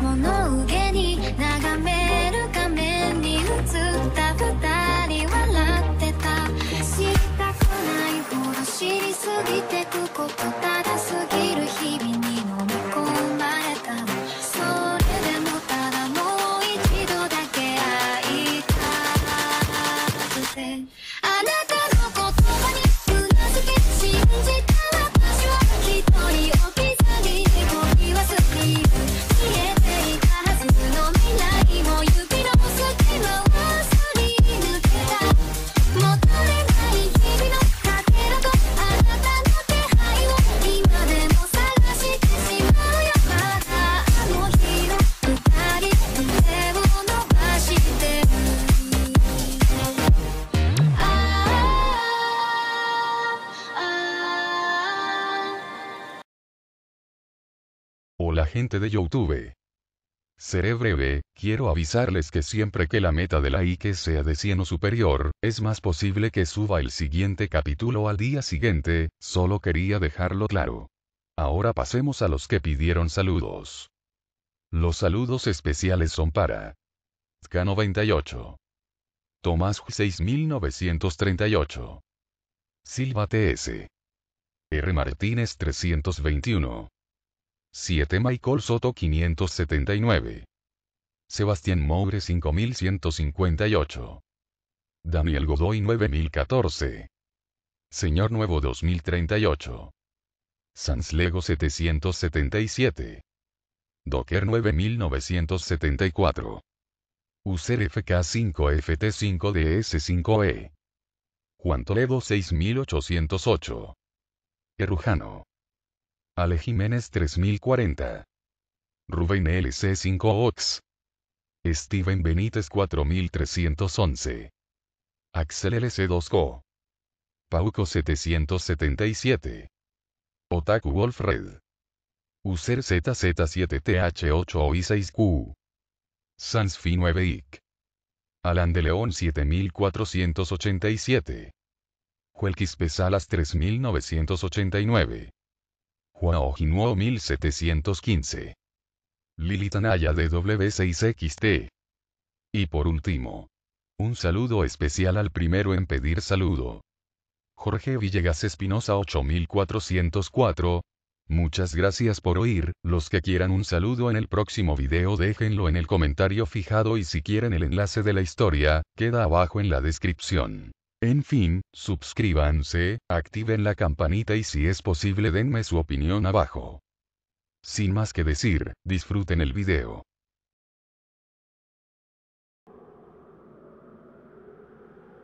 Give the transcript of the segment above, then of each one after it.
物憂げに眺める画面に映った二人笑ってた知したくないほど知りすぎてくことだ de YouTube. Seré breve, quiero avisarles que siempre que la meta de la IQ sea de 100 o superior, es más posible que suba el siguiente capítulo al día siguiente, solo quería dejarlo claro. Ahora pasemos a los que pidieron saludos. Los saludos especiales son para K98 Tomás 6938 Silva TS R Martínez 321 7 Michael Soto 579. Sebastián Moure 5158. Daniel Godoy 9014. Señor Nuevo 2038. Lego 777. Docker 9974. User FK5FT5DS5E. Juan Toledo 6808. Errujano. Ale Jiménez 3040. Rubén LC 5 Ox. Steven Benítez 4311. Axel LC 2 Co. Pauco 777. Otaku Wolfred. User ZZ7TH8OI6Q. Sansfi 9IC. Alan de León 7487. Huelquis Pesalas 3989. Huao 1715. Lilitanaya de W6XT. Y por último. Un saludo especial al primero en pedir saludo. Jorge Villegas Espinosa 8404. Muchas gracias por oír, los que quieran un saludo en el próximo video déjenlo en el comentario fijado y si quieren el enlace de la historia, queda abajo en la descripción. En fin, suscríbanse, activen la campanita y si es posible denme su opinión abajo. Sin más que decir, disfruten el video.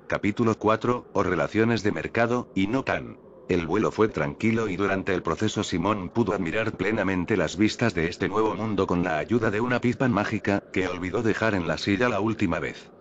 Capítulo 4, o relaciones de mercado, y no tan. El vuelo fue tranquilo y durante el proceso Simón pudo admirar plenamente las vistas de este nuevo mundo con la ayuda de una pizpan mágica, que olvidó dejar en la silla la última vez.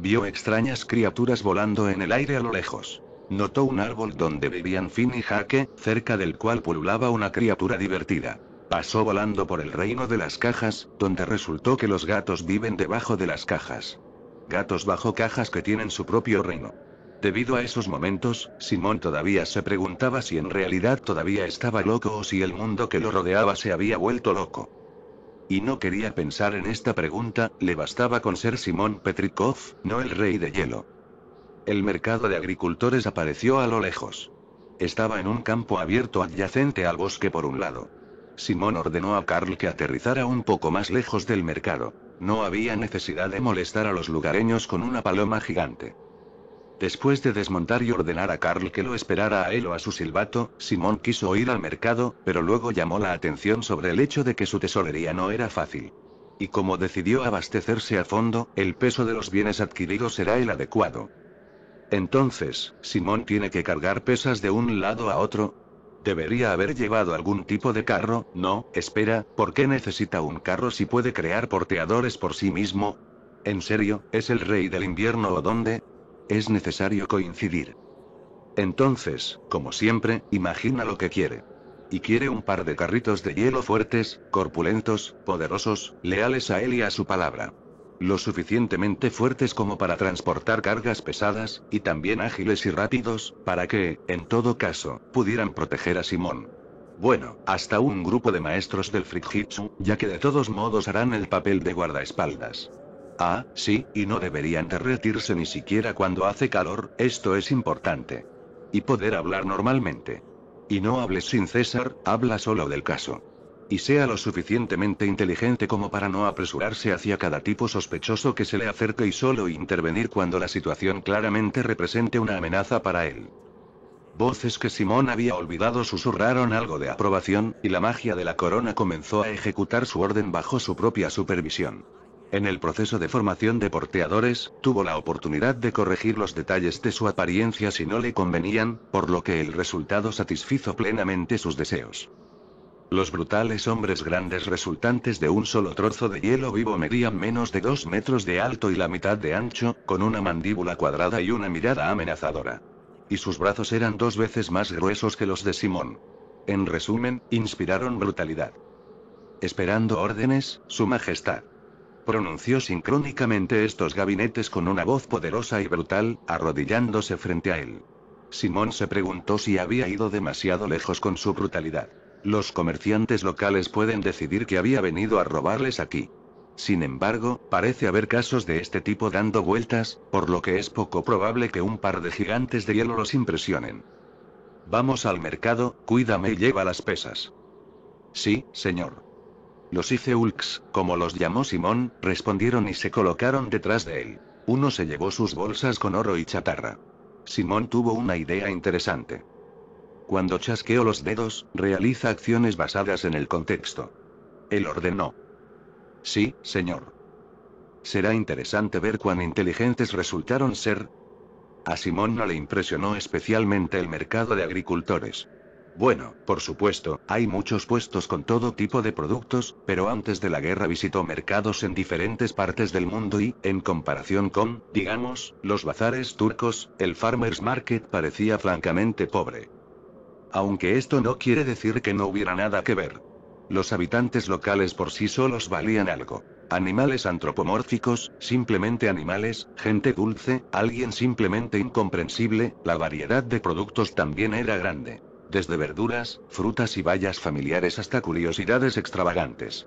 Vio extrañas criaturas volando en el aire a lo lejos. Notó un árbol donde vivían Finn y Jaque, cerca del cual pululaba una criatura divertida. Pasó volando por el reino de las cajas, donde resultó que los gatos viven debajo de las cajas. Gatos bajo cajas que tienen su propio reino. Debido a esos momentos, Simón todavía se preguntaba si en realidad todavía estaba loco o si el mundo que lo rodeaba se había vuelto loco y no quería pensar en esta pregunta, le bastaba con ser Simón Petrikov, no el rey de hielo. El mercado de agricultores apareció a lo lejos. Estaba en un campo abierto adyacente al bosque por un lado. Simón ordenó a Carl que aterrizara un poco más lejos del mercado. No había necesidad de molestar a los lugareños con una paloma gigante. Después de desmontar y ordenar a Carl que lo esperara a él o a su silbato, Simón quiso ir al mercado, pero luego llamó la atención sobre el hecho de que su tesorería no era fácil. Y como decidió abastecerse a fondo, el peso de los bienes adquiridos será el adecuado. Entonces, Simón tiene que cargar pesas de un lado a otro. Debería haber llevado algún tipo de carro, no, espera, ¿por qué necesita un carro si puede crear porteadores por sí mismo? ¿En serio, es el rey del invierno o dónde? es necesario coincidir. Entonces, como siempre, imagina lo que quiere. Y quiere un par de carritos de hielo fuertes, corpulentos, poderosos, leales a él y a su palabra. Lo suficientemente fuertes como para transportar cargas pesadas, y también ágiles y rápidos, para que, en todo caso, pudieran proteger a Simón. Bueno, hasta un grupo de maestros del Hitsu, ya que de todos modos harán el papel de guardaespaldas. Ah, sí, y no deberían derretirse ni siquiera cuando hace calor, esto es importante. Y poder hablar normalmente. Y no hables sin César, habla solo del caso. Y sea lo suficientemente inteligente como para no apresurarse hacia cada tipo sospechoso que se le acerque y solo intervenir cuando la situación claramente represente una amenaza para él. Voces que Simón había olvidado susurraron algo de aprobación, y la magia de la corona comenzó a ejecutar su orden bajo su propia supervisión. En el proceso de formación de porteadores, tuvo la oportunidad de corregir los detalles de su apariencia si no le convenían, por lo que el resultado satisfizo plenamente sus deseos. Los brutales hombres grandes resultantes de un solo trozo de hielo vivo medían menos de dos metros de alto y la mitad de ancho, con una mandíbula cuadrada y una mirada amenazadora. Y sus brazos eran dos veces más gruesos que los de Simón. En resumen, inspiraron brutalidad. Esperando órdenes, Su Majestad. Pronunció sincrónicamente estos gabinetes con una voz poderosa y brutal, arrodillándose frente a él. Simón se preguntó si había ido demasiado lejos con su brutalidad. Los comerciantes locales pueden decidir que había venido a robarles aquí. Sin embargo, parece haber casos de este tipo dando vueltas, por lo que es poco probable que un par de gigantes de hielo los impresionen. Vamos al mercado, cuídame y lleva las pesas. Sí, señor. Los Iceulks, como los llamó Simón, respondieron y se colocaron detrás de él. Uno se llevó sus bolsas con oro y chatarra. Simón tuvo una idea interesante. Cuando chasqueo los dedos, realiza acciones basadas en el contexto. Él ordenó. Sí, señor. Será interesante ver cuán inteligentes resultaron ser. A Simón no le impresionó especialmente el mercado de agricultores. Bueno, por supuesto, hay muchos puestos con todo tipo de productos, pero antes de la guerra visitó mercados en diferentes partes del mundo y, en comparación con, digamos, los bazares turcos, el Farmers Market parecía francamente pobre. Aunque esto no quiere decir que no hubiera nada que ver. Los habitantes locales por sí solos valían algo. Animales antropomórficos, simplemente animales, gente dulce, alguien simplemente incomprensible, la variedad de productos también era grande desde verduras, frutas y bayas familiares hasta curiosidades extravagantes.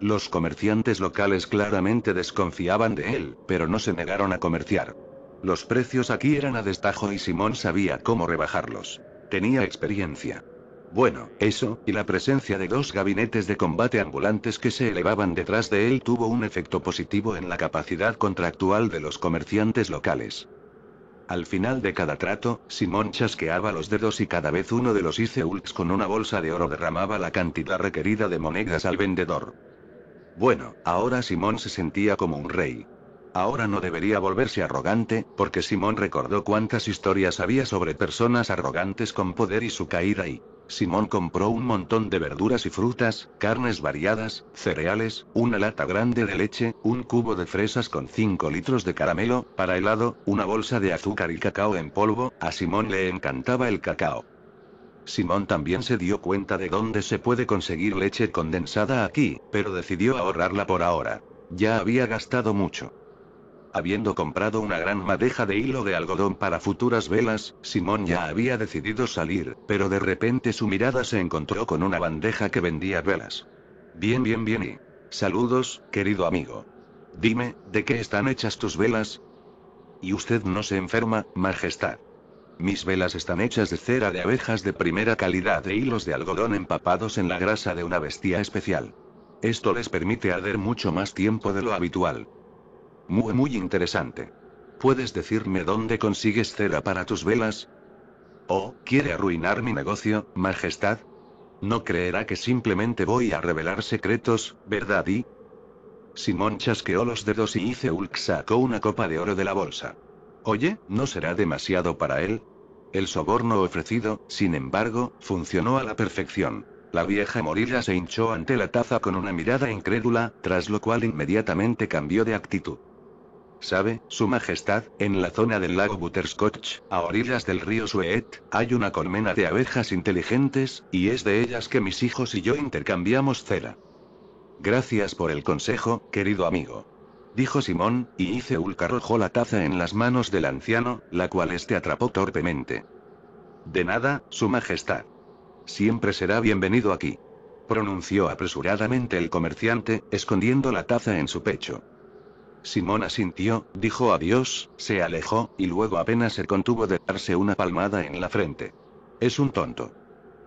Los comerciantes locales claramente desconfiaban de él, pero no se negaron a comerciar. Los precios aquí eran a destajo y Simón sabía cómo rebajarlos. Tenía experiencia. Bueno, eso, y la presencia de dos gabinetes de combate ambulantes que se elevaban detrás de él tuvo un efecto positivo en la capacidad contractual de los comerciantes locales. Al final de cada trato, Simón chasqueaba los dedos y cada vez uno de los Iceulks con una bolsa de oro derramaba la cantidad requerida de monedas al vendedor. Bueno, ahora Simón se sentía como un rey. Ahora no debería volverse arrogante, porque Simón recordó cuántas historias había sobre personas arrogantes con poder y su caída y, Simón compró un montón de verduras y frutas, carnes variadas, cereales, una lata grande de leche, un cubo de fresas con 5 litros de caramelo, para helado, una bolsa de azúcar y cacao en polvo, a Simón le encantaba el cacao. Simón también se dio cuenta de dónde se puede conseguir leche condensada aquí, pero decidió ahorrarla por ahora. Ya había gastado mucho. Habiendo comprado una gran madeja de hilo de algodón para futuras velas, Simón ya había decidido salir, pero de repente su mirada se encontró con una bandeja que vendía velas. Bien, bien, bien y... Saludos, querido amigo. Dime, ¿de qué están hechas tus velas? Y usted no se enferma, Majestad. Mis velas están hechas de cera de abejas de primera calidad e hilos de algodón empapados en la grasa de una bestia especial. Esto les permite arder mucho más tiempo de lo habitual. Muy, interesante. ¿Puedes decirme dónde consigues cera para tus velas? Oh, ¿quiere arruinar mi negocio, Majestad? No creerá que simplemente voy a revelar secretos, ¿verdad? Y. Simón chasqueó los dedos y hice Ulk sacó una copa de oro de la bolsa. Oye, ¿no será demasiado para él? El soborno ofrecido, sin embargo, funcionó a la perfección. La vieja morilla se hinchó ante la taza con una mirada incrédula, tras lo cual inmediatamente cambió de actitud. ¿Sabe, Su Majestad? En la zona del lago Butterscotch, a orillas del río Suet, hay una colmena de abejas inteligentes, y es de ellas que mis hijos y yo intercambiamos cera. Gracias por el consejo, querido amigo. Dijo Simón, y Iceulca carrojó la taza en las manos del anciano, la cual este atrapó torpemente. De nada, Su Majestad. Siempre será bienvenido aquí. Pronunció apresuradamente el comerciante, escondiendo la taza en su pecho. Simona sintió, dijo adiós, se alejó, y luego apenas se contuvo de darse una palmada en la frente. Es un tonto.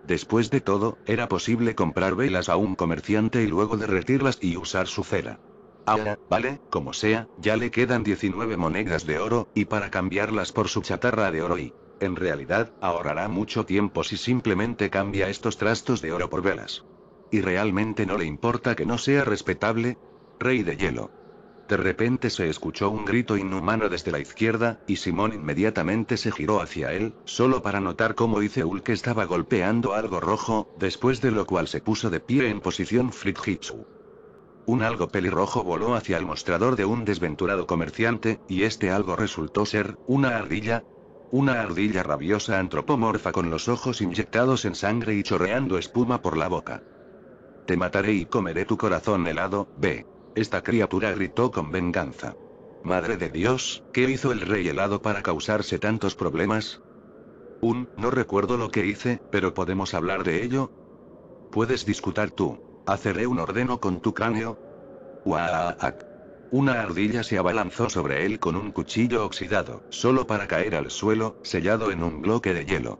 Después de todo, era posible comprar velas a un comerciante y luego derretirlas y usar su cera. Ahora, vale, como sea, ya le quedan 19 monedas de oro, y para cambiarlas por su chatarra de oro y, en realidad, ahorrará mucho tiempo si simplemente cambia estos trastos de oro por velas. ¿Y realmente no le importa que no sea respetable? Rey de hielo. De repente se escuchó un grito inhumano desde la izquierda, y Simón inmediatamente se giró hacia él, solo para notar cómo Izeul que estaba golpeando algo rojo, después de lo cual se puso de pie en posición Hitsu. Un algo pelirrojo voló hacia el mostrador de un desventurado comerciante, y este algo resultó ser, una ardilla. Una ardilla rabiosa antropomorfa con los ojos inyectados en sangre y chorreando espuma por la boca. Te mataré y comeré tu corazón helado, ve esta criatura gritó con venganza. Madre de Dios, ¿qué hizo el rey helado para causarse tantos problemas? Un, no recuerdo lo que hice, pero podemos hablar de ello. Puedes discutir tú. Haceré un ordeno con tu cráneo. Una ardilla se abalanzó sobre él con un cuchillo oxidado, solo para caer al suelo, sellado en un bloque de hielo.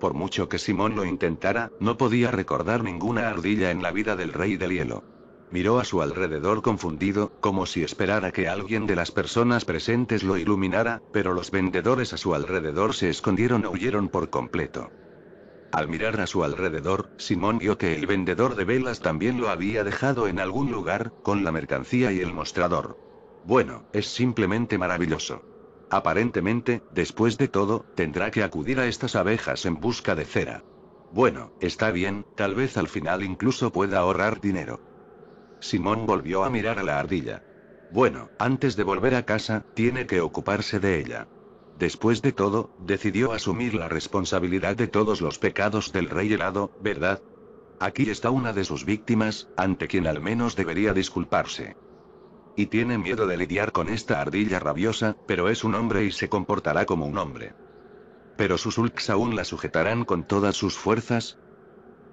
Por mucho que Simón lo intentara, no podía recordar ninguna ardilla en la vida del rey del hielo miró a su alrededor confundido, como si esperara que alguien de las personas presentes lo iluminara, pero los vendedores a su alrededor se escondieron o huyeron por completo. Al mirar a su alrededor, Simón vio que el vendedor de velas también lo había dejado en algún lugar, con la mercancía y el mostrador. Bueno, es simplemente maravilloso. Aparentemente, después de todo, tendrá que acudir a estas abejas en busca de cera. Bueno, está bien, tal vez al final incluso pueda ahorrar dinero. Simón volvió a mirar a la ardilla. Bueno, antes de volver a casa, tiene que ocuparse de ella. Después de todo, decidió asumir la responsabilidad de todos los pecados del rey helado, ¿verdad? Aquí está una de sus víctimas, ante quien al menos debería disculparse. Y tiene miedo de lidiar con esta ardilla rabiosa, pero es un hombre y se comportará como un hombre. Pero sus ulks aún la sujetarán con todas sus fuerzas,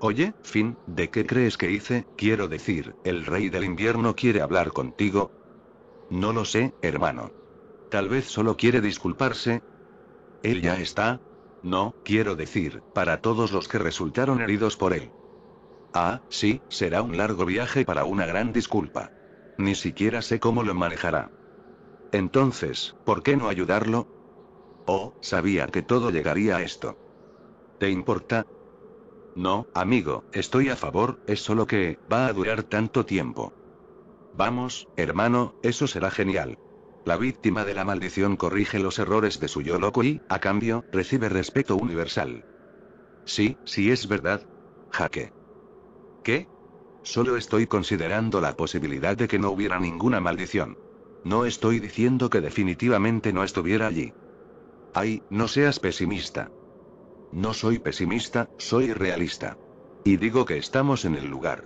Oye, Finn, ¿de qué crees que hice? Quiero decir, el rey del invierno quiere hablar contigo. No lo sé, hermano. Tal vez solo quiere disculparse. Él ya está. No, quiero decir, para todos los que resultaron heridos por él. Ah, sí, será un largo viaje para una gran disculpa. Ni siquiera sé cómo lo manejará. Entonces, ¿por qué no ayudarlo? Oh, sabía que todo llegaría a esto. ¿Te importa? No, amigo, estoy a favor, es solo que, va a durar tanto tiempo. Vamos, hermano, eso será genial. La víctima de la maldición corrige los errores de su yo loco y, a cambio, recibe respeto universal. Sí, sí es verdad. Jaque. ¿Qué? Solo estoy considerando la posibilidad de que no hubiera ninguna maldición. No estoy diciendo que definitivamente no estuviera allí. Ay, no seas pesimista. No soy pesimista, soy realista. Y digo que estamos en el lugar.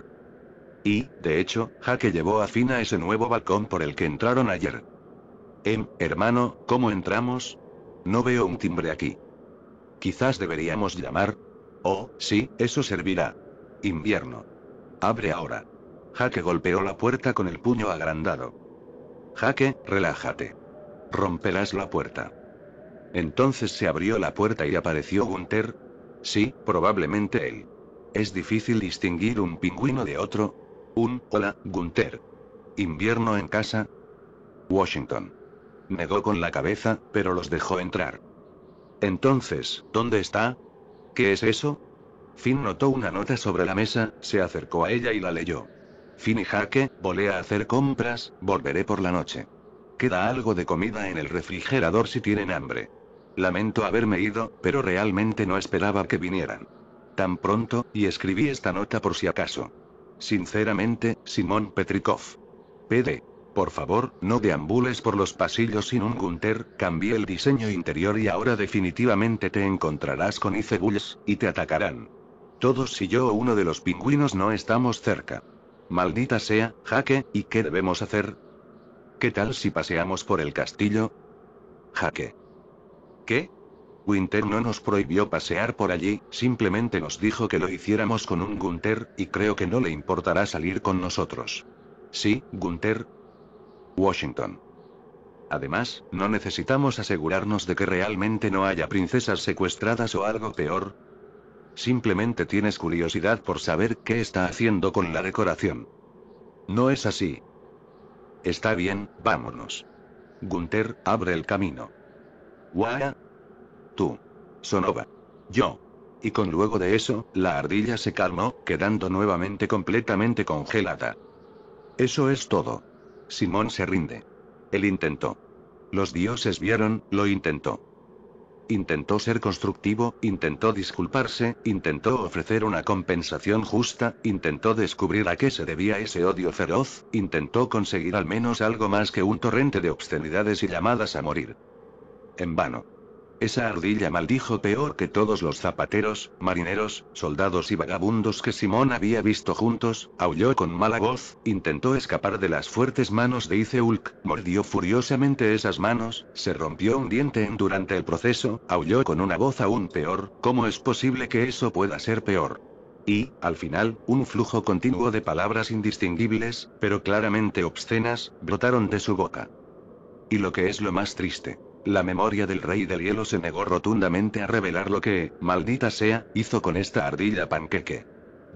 Y, de hecho, Jaque llevó a Fina ese nuevo balcón por el que entraron ayer. Em, hermano, ¿cómo entramos? No veo un timbre aquí. Quizás deberíamos llamar. Oh, sí, eso servirá. Invierno. Abre ahora. Jaque golpeó la puerta con el puño agrandado. Jaque, relájate. Romperás la puerta. Entonces se abrió la puerta y apareció Gunther. Sí, probablemente él. Es difícil distinguir un pingüino de otro. Un, hola, Gunther. ¿Invierno en casa? Washington. Negó con la cabeza, pero los dejó entrar. Entonces, ¿dónde está? ¿Qué es eso? Finn notó una nota sobre la mesa, se acercó a ella y la leyó. Finn y Jaque, volé a hacer compras, volveré por la noche. Queda algo de comida en el refrigerador si tienen hambre. Lamento haberme ido, pero realmente no esperaba que vinieran. Tan pronto, y escribí esta nota por si acaso. Sinceramente, Simón Petrikov. PD. Por favor, no deambules por los pasillos sin un Gunter, cambié el diseño interior y ahora definitivamente te encontrarás con Icebulls, y te atacarán. Todos si yo o uno de los pingüinos no estamos cerca. Maldita sea, jaque, ¿y qué debemos hacer? ¿Qué tal si paseamos por el castillo? Jaque. ¿Qué? Winter no nos prohibió pasear por allí, simplemente nos dijo que lo hiciéramos con un Gunther, y creo que no le importará salir con nosotros. Sí, Gunther. Washington. Además, no necesitamos asegurarnos de que realmente no haya princesas secuestradas o algo peor. Simplemente tienes curiosidad por saber qué está haciendo con la decoración. No es así, Está bien, vámonos. Gunther, abre el camino. Guaya. Tú. Sonova. Yo. Y con luego de eso, la ardilla se calmó, quedando nuevamente completamente congelada. Eso es todo. Simón se rinde. Él intentó. Los dioses vieron, lo intentó intentó ser constructivo, intentó disculparse, intentó ofrecer una compensación justa, intentó descubrir a qué se debía ese odio feroz, intentó conseguir al menos algo más que un torrente de obscenidades y llamadas a morir. En vano. Esa ardilla maldijo peor que todos los zapateros, marineros, soldados y vagabundos que Simón había visto juntos, aulló con mala voz, intentó escapar de las fuertes manos de Iceulk, mordió furiosamente esas manos, se rompió un diente en durante el proceso, aulló con una voz aún peor, ¿cómo es posible que eso pueda ser peor? y, al final, un flujo continuo de palabras indistinguibles, pero claramente obscenas, brotaron de su boca. Y lo que es lo más triste, la memoria del rey del hielo se negó rotundamente a revelar lo que, maldita sea, hizo con esta ardilla panqueque.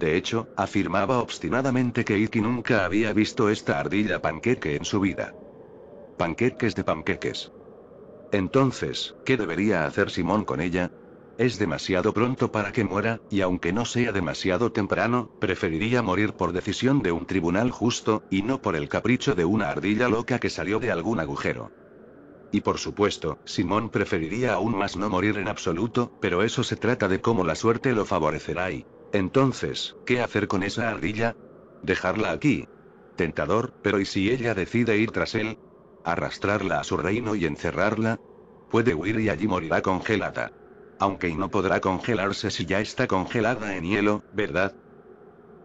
De hecho, afirmaba obstinadamente que Iki nunca había visto esta ardilla panqueque en su vida. Panqueques de panqueques. Entonces, ¿qué debería hacer Simón con ella? Es demasiado pronto para que muera, y aunque no sea demasiado temprano, preferiría morir por decisión de un tribunal justo, y no por el capricho de una ardilla loca que salió de algún agujero. Y por supuesto, Simón preferiría aún más no morir en absoluto, pero eso se trata de cómo la suerte lo favorecerá y... Entonces, ¿qué hacer con esa ardilla? ¿Dejarla aquí? Tentador, pero ¿y si ella decide ir tras él? ¿Arrastrarla a su reino y encerrarla? Puede huir y allí morirá congelada. Aunque y no podrá congelarse si ya está congelada en hielo, ¿verdad?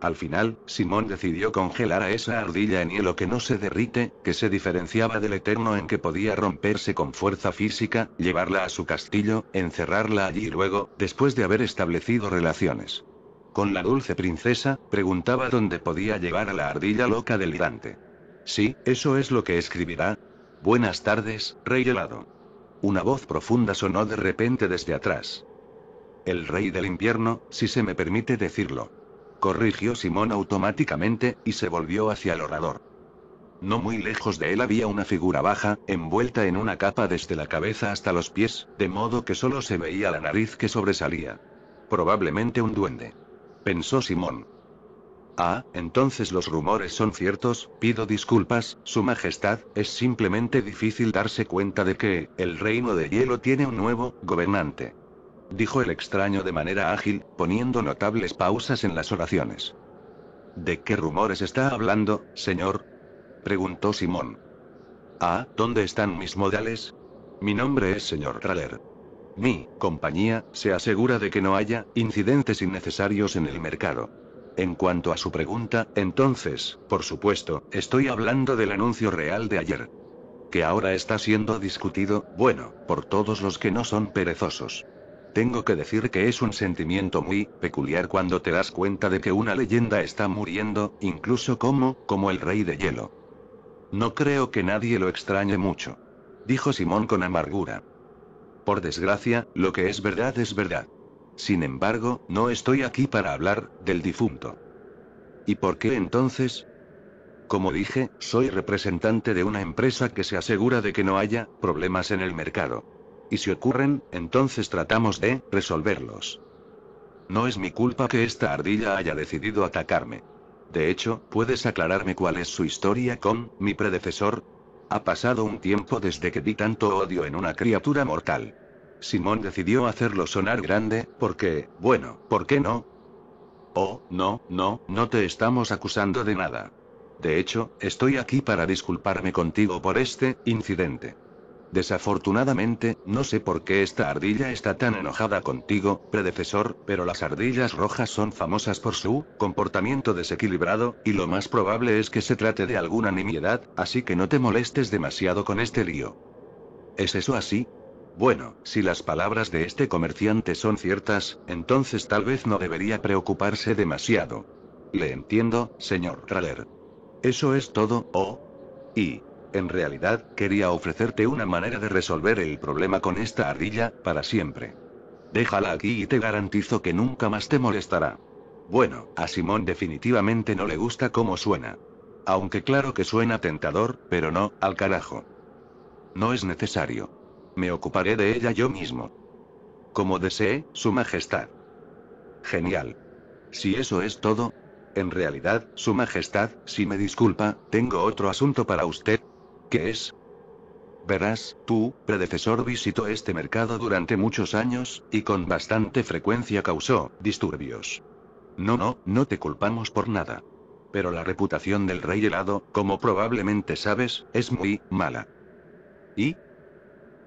Al final, Simón decidió congelar a esa ardilla en hielo que no se derrite, que se diferenciaba del eterno en que podía romperse con fuerza física, llevarla a su castillo, encerrarla allí y luego, después de haber establecido relaciones con la dulce princesa, preguntaba dónde podía llevar a la ardilla loca delirante. Sí, eso es lo que escribirá. Buenas tardes, rey helado. Una voz profunda sonó de repente desde atrás. El rey del invierno, si se me permite decirlo corrigió Simón automáticamente, y se volvió hacia el orador. No muy lejos de él había una figura baja, envuelta en una capa desde la cabeza hasta los pies, de modo que solo se veía la nariz que sobresalía. Probablemente un duende. Pensó Simón. Ah, entonces los rumores son ciertos, pido disculpas, Su Majestad, es simplemente difícil darse cuenta de que, el reino de hielo tiene un nuevo, gobernante dijo el extraño de manera ágil, poniendo notables pausas en las oraciones. ¿De qué rumores está hablando, señor? preguntó Simón. Ah, ¿dónde están mis modales? Mi nombre es señor Traller. Mi compañía se asegura de que no haya incidentes innecesarios en el mercado. En cuanto a su pregunta, entonces, por supuesto, estoy hablando del anuncio real de ayer. Que ahora está siendo discutido, bueno, por todos los que no son perezosos. Tengo que decir que es un sentimiento muy peculiar cuando te das cuenta de que una leyenda está muriendo, incluso como, como el rey de hielo. No creo que nadie lo extrañe mucho. Dijo Simón con amargura. Por desgracia, lo que es verdad es verdad. Sin embargo, no estoy aquí para hablar del difunto. ¿Y por qué entonces? Como dije, soy representante de una empresa que se asegura de que no haya problemas en el mercado y si ocurren, entonces tratamos de resolverlos. No es mi culpa que esta ardilla haya decidido atacarme. De hecho, ¿puedes aclararme cuál es su historia con mi predecesor? Ha pasado un tiempo desde que vi tanto odio en una criatura mortal. Simón decidió hacerlo sonar grande, porque, bueno, ¿por qué no? Oh, no, no, no te estamos acusando de nada. De hecho, estoy aquí para disculparme contigo por este incidente. Desafortunadamente, no sé por qué esta ardilla está tan enojada contigo, predecesor, pero las ardillas rojas son famosas por su comportamiento desequilibrado, y lo más probable es que se trate de alguna nimiedad, así que no te molestes demasiado con este lío. ¿Es eso así? Bueno, si las palabras de este comerciante son ciertas, entonces tal vez no debería preocuparse demasiado. Le entiendo, señor Traler. Eso es todo, O Y, en realidad, quería ofrecerte una manera de resolver el problema con esta ardilla, para siempre. Déjala aquí y te garantizo que nunca más te molestará. Bueno, a Simón definitivamente no le gusta cómo suena. Aunque claro que suena tentador, pero no, al carajo. No es necesario. Me ocuparé de ella yo mismo. Como desee, Su Majestad. Genial. Si eso es todo. En realidad, Su Majestad, si me disculpa, tengo otro asunto para usted, ¿Qué es? Verás, tu predecesor visitó este mercado durante muchos años, y con bastante frecuencia causó disturbios. No, no, no te culpamos por nada. Pero la reputación del rey helado, como probablemente sabes, es muy mala. ¿Y?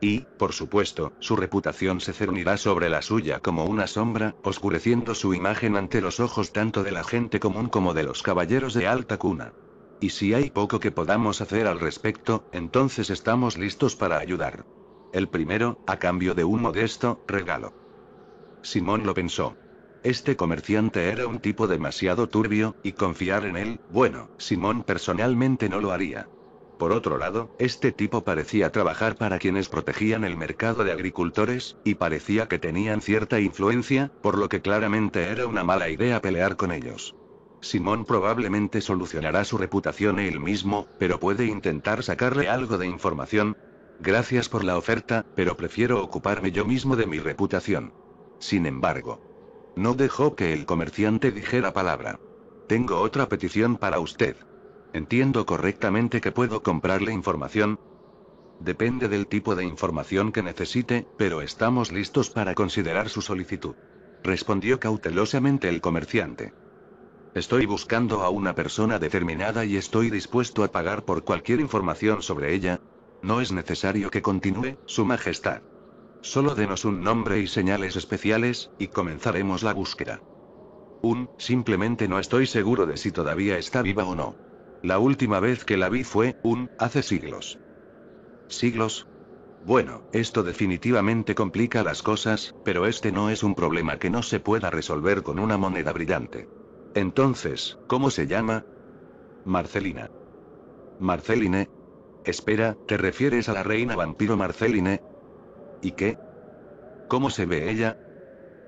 Y, por supuesto, su reputación se cernirá sobre la suya como una sombra, oscureciendo su imagen ante los ojos tanto de la gente común como de los caballeros de alta cuna. Y si hay poco que podamos hacer al respecto, entonces estamos listos para ayudar. El primero, a cambio de un modesto regalo. Simón lo pensó. Este comerciante era un tipo demasiado turbio, y confiar en él, bueno, Simón personalmente no lo haría. Por otro lado, este tipo parecía trabajar para quienes protegían el mercado de agricultores, y parecía que tenían cierta influencia, por lo que claramente era una mala idea pelear con ellos. Simón probablemente solucionará su reputación él mismo, pero puede intentar sacarle algo de información. Gracias por la oferta, pero prefiero ocuparme yo mismo de mi reputación. Sin embargo, no dejó que el comerciante dijera palabra. Tengo otra petición para usted. Entiendo correctamente que puedo comprarle información. Depende del tipo de información que necesite, pero estamos listos para considerar su solicitud. Respondió cautelosamente el comerciante. Estoy buscando a una persona determinada y estoy dispuesto a pagar por cualquier información sobre ella. No es necesario que continúe, Su Majestad. Solo denos un nombre y señales especiales, y comenzaremos la búsqueda. Un, simplemente no estoy seguro de si todavía está viva o no. La última vez que la vi fue, un, hace siglos. ¿Siglos? Bueno, esto definitivamente complica las cosas, pero este no es un problema que no se pueda resolver con una moneda brillante. Entonces, ¿cómo se llama? Marcelina. Marceline. Espera, ¿te refieres a la reina vampiro Marceline? ¿Y qué? ¿Cómo se ve ella?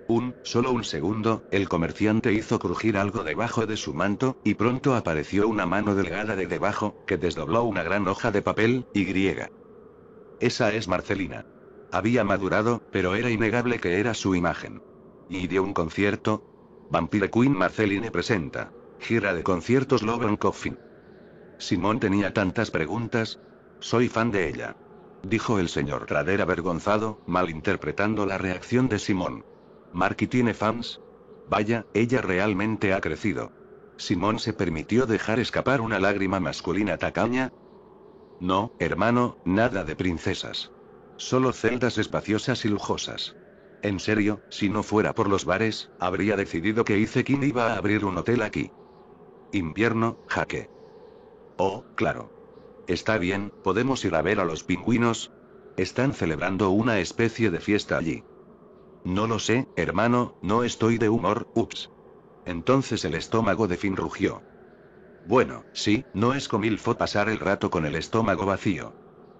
Un, solo un segundo, el comerciante hizo crujir algo debajo de su manto, y pronto apareció una mano delgada de debajo, que desdobló una gran hoja de papel, y griega. Esa es Marcelina. Había madurado, pero era innegable que era su imagen. Y dio un concierto, Vampire Queen Marceline presenta. Gira de conciertos Logan Coffin. Simón tenía tantas preguntas. Soy fan de ella. Dijo el señor Trader avergonzado, malinterpretando la reacción de Simón. ¿Marky tiene fans? Vaya, ella realmente ha crecido. Simón se permitió dejar escapar una lágrima masculina tacaña. No, hermano, nada de princesas. Solo celdas espaciosas y lujosas. En serio, si no fuera por los bares, habría decidido que Izekin iba a abrir un hotel aquí. Invierno, jaque. Oh, claro. Está bien, podemos ir a ver a los pingüinos. Están celebrando una especie de fiesta allí. No lo sé, hermano, no estoy de humor, ups. Entonces el estómago de Finn rugió. Bueno, sí, no es comilfo pasar el rato con el estómago vacío.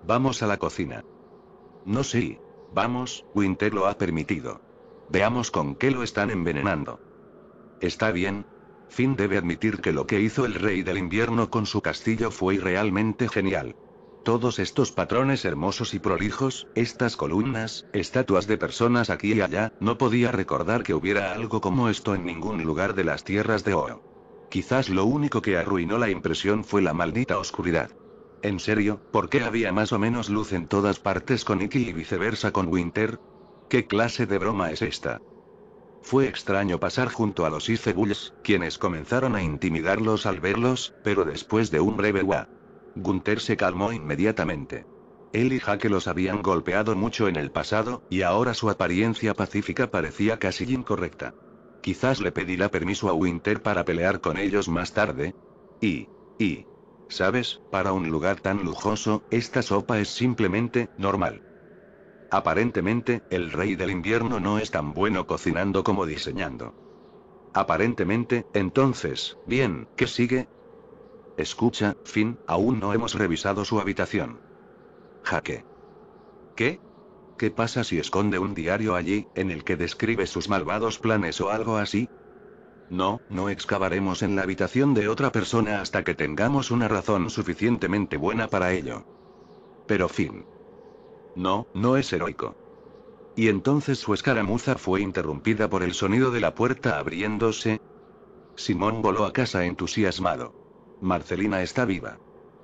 Vamos a la cocina. No sí, Vamos, Winter lo ha permitido. Veamos con qué lo están envenenando. Está bien. Finn debe admitir que lo que hizo el rey del invierno con su castillo fue realmente genial. Todos estos patrones hermosos y prolijos, estas columnas, estatuas de personas aquí y allá, no podía recordar que hubiera algo como esto en ningún lugar de las tierras de Oro. Quizás lo único que arruinó la impresión fue la maldita oscuridad. En serio, ¿por qué había más o menos luz en todas partes con Icky y viceversa con Winter? ¿Qué clase de broma es esta? Fue extraño pasar junto a los Ice Bulls, quienes comenzaron a intimidarlos al verlos, pero después de un breve gua. Gunther se calmó inmediatamente. Él y Jaque los habían golpeado mucho en el pasado, y ahora su apariencia pacífica parecía casi incorrecta. Quizás le pedirá permiso a Winter para pelear con ellos más tarde. Y, y, ¿sabes? Para un lugar tan lujoso, esta sopa es simplemente normal. Aparentemente, el rey del invierno no es tan bueno cocinando como diseñando. Aparentemente, entonces, bien, ¿qué sigue? Escucha, Finn, aún no hemos revisado su habitación. Jaque. ¿Qué? ¿Qué pasa si esconde un diario allí, en el que describe sus malvados planes o algo así? No, no excavaremos en la habitación de otra persona hasta que tengamos una razón suficientemente buena para ello. Pero fin. No, no es heroico. Y entonces su escaramuza fue interrumpida por el sonido de la puerta abriéndose. Simón voló a casa entusiasmado. Marcelina está viva.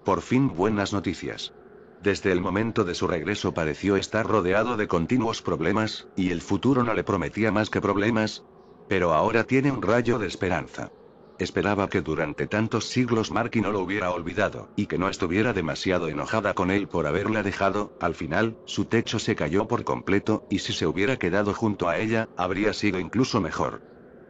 Por fin buenas noticias. Desde el momento de su regreso pareció estar rodeado de continuos problemas, y el futuro no le prometía más que problemas, pero ahora tiene un rayo de esperanza. Esperaba que durante tantos siglos Marky no lo hubiera olvidado, y que no estuviera demasiado enojada con él por haberla dejado, al final, su techo se cayó por completo, y si se hubiera quedado junto a ella, habría sido incluso mejor.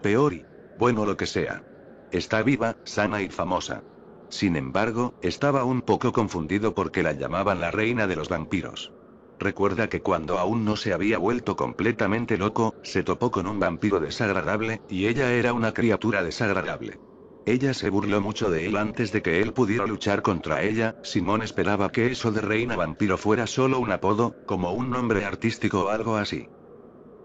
Peor y, bueno lo que sea. Está viva, sana y famosa. Sin embargo, estaba un poco confundido porque la llamaban la reina de los vampiros. Recuerda que cuando aún no se había vuelto completamente loco, se topó con un vampiro desagradable, y ella era una criatura desagradable. Ella se burló mucho de él antes de que él pudiera luchar contra ella, Simón esperaba que eso de reina vampiro fuera solo un apodo, como un nombre artístico o algo así.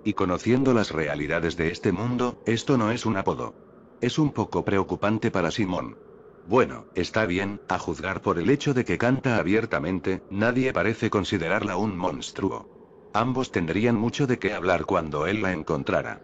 Y conociendo las realidades de este mundo, esto no es un apodo. Es un poco preocupante para Simón. Bueno, está bien, a juzgar por el hecho de que canta abiertamente, nadie parece considerarla un monstruo. Ambos tendrían mucho de qué hablar cuando él la encontrara.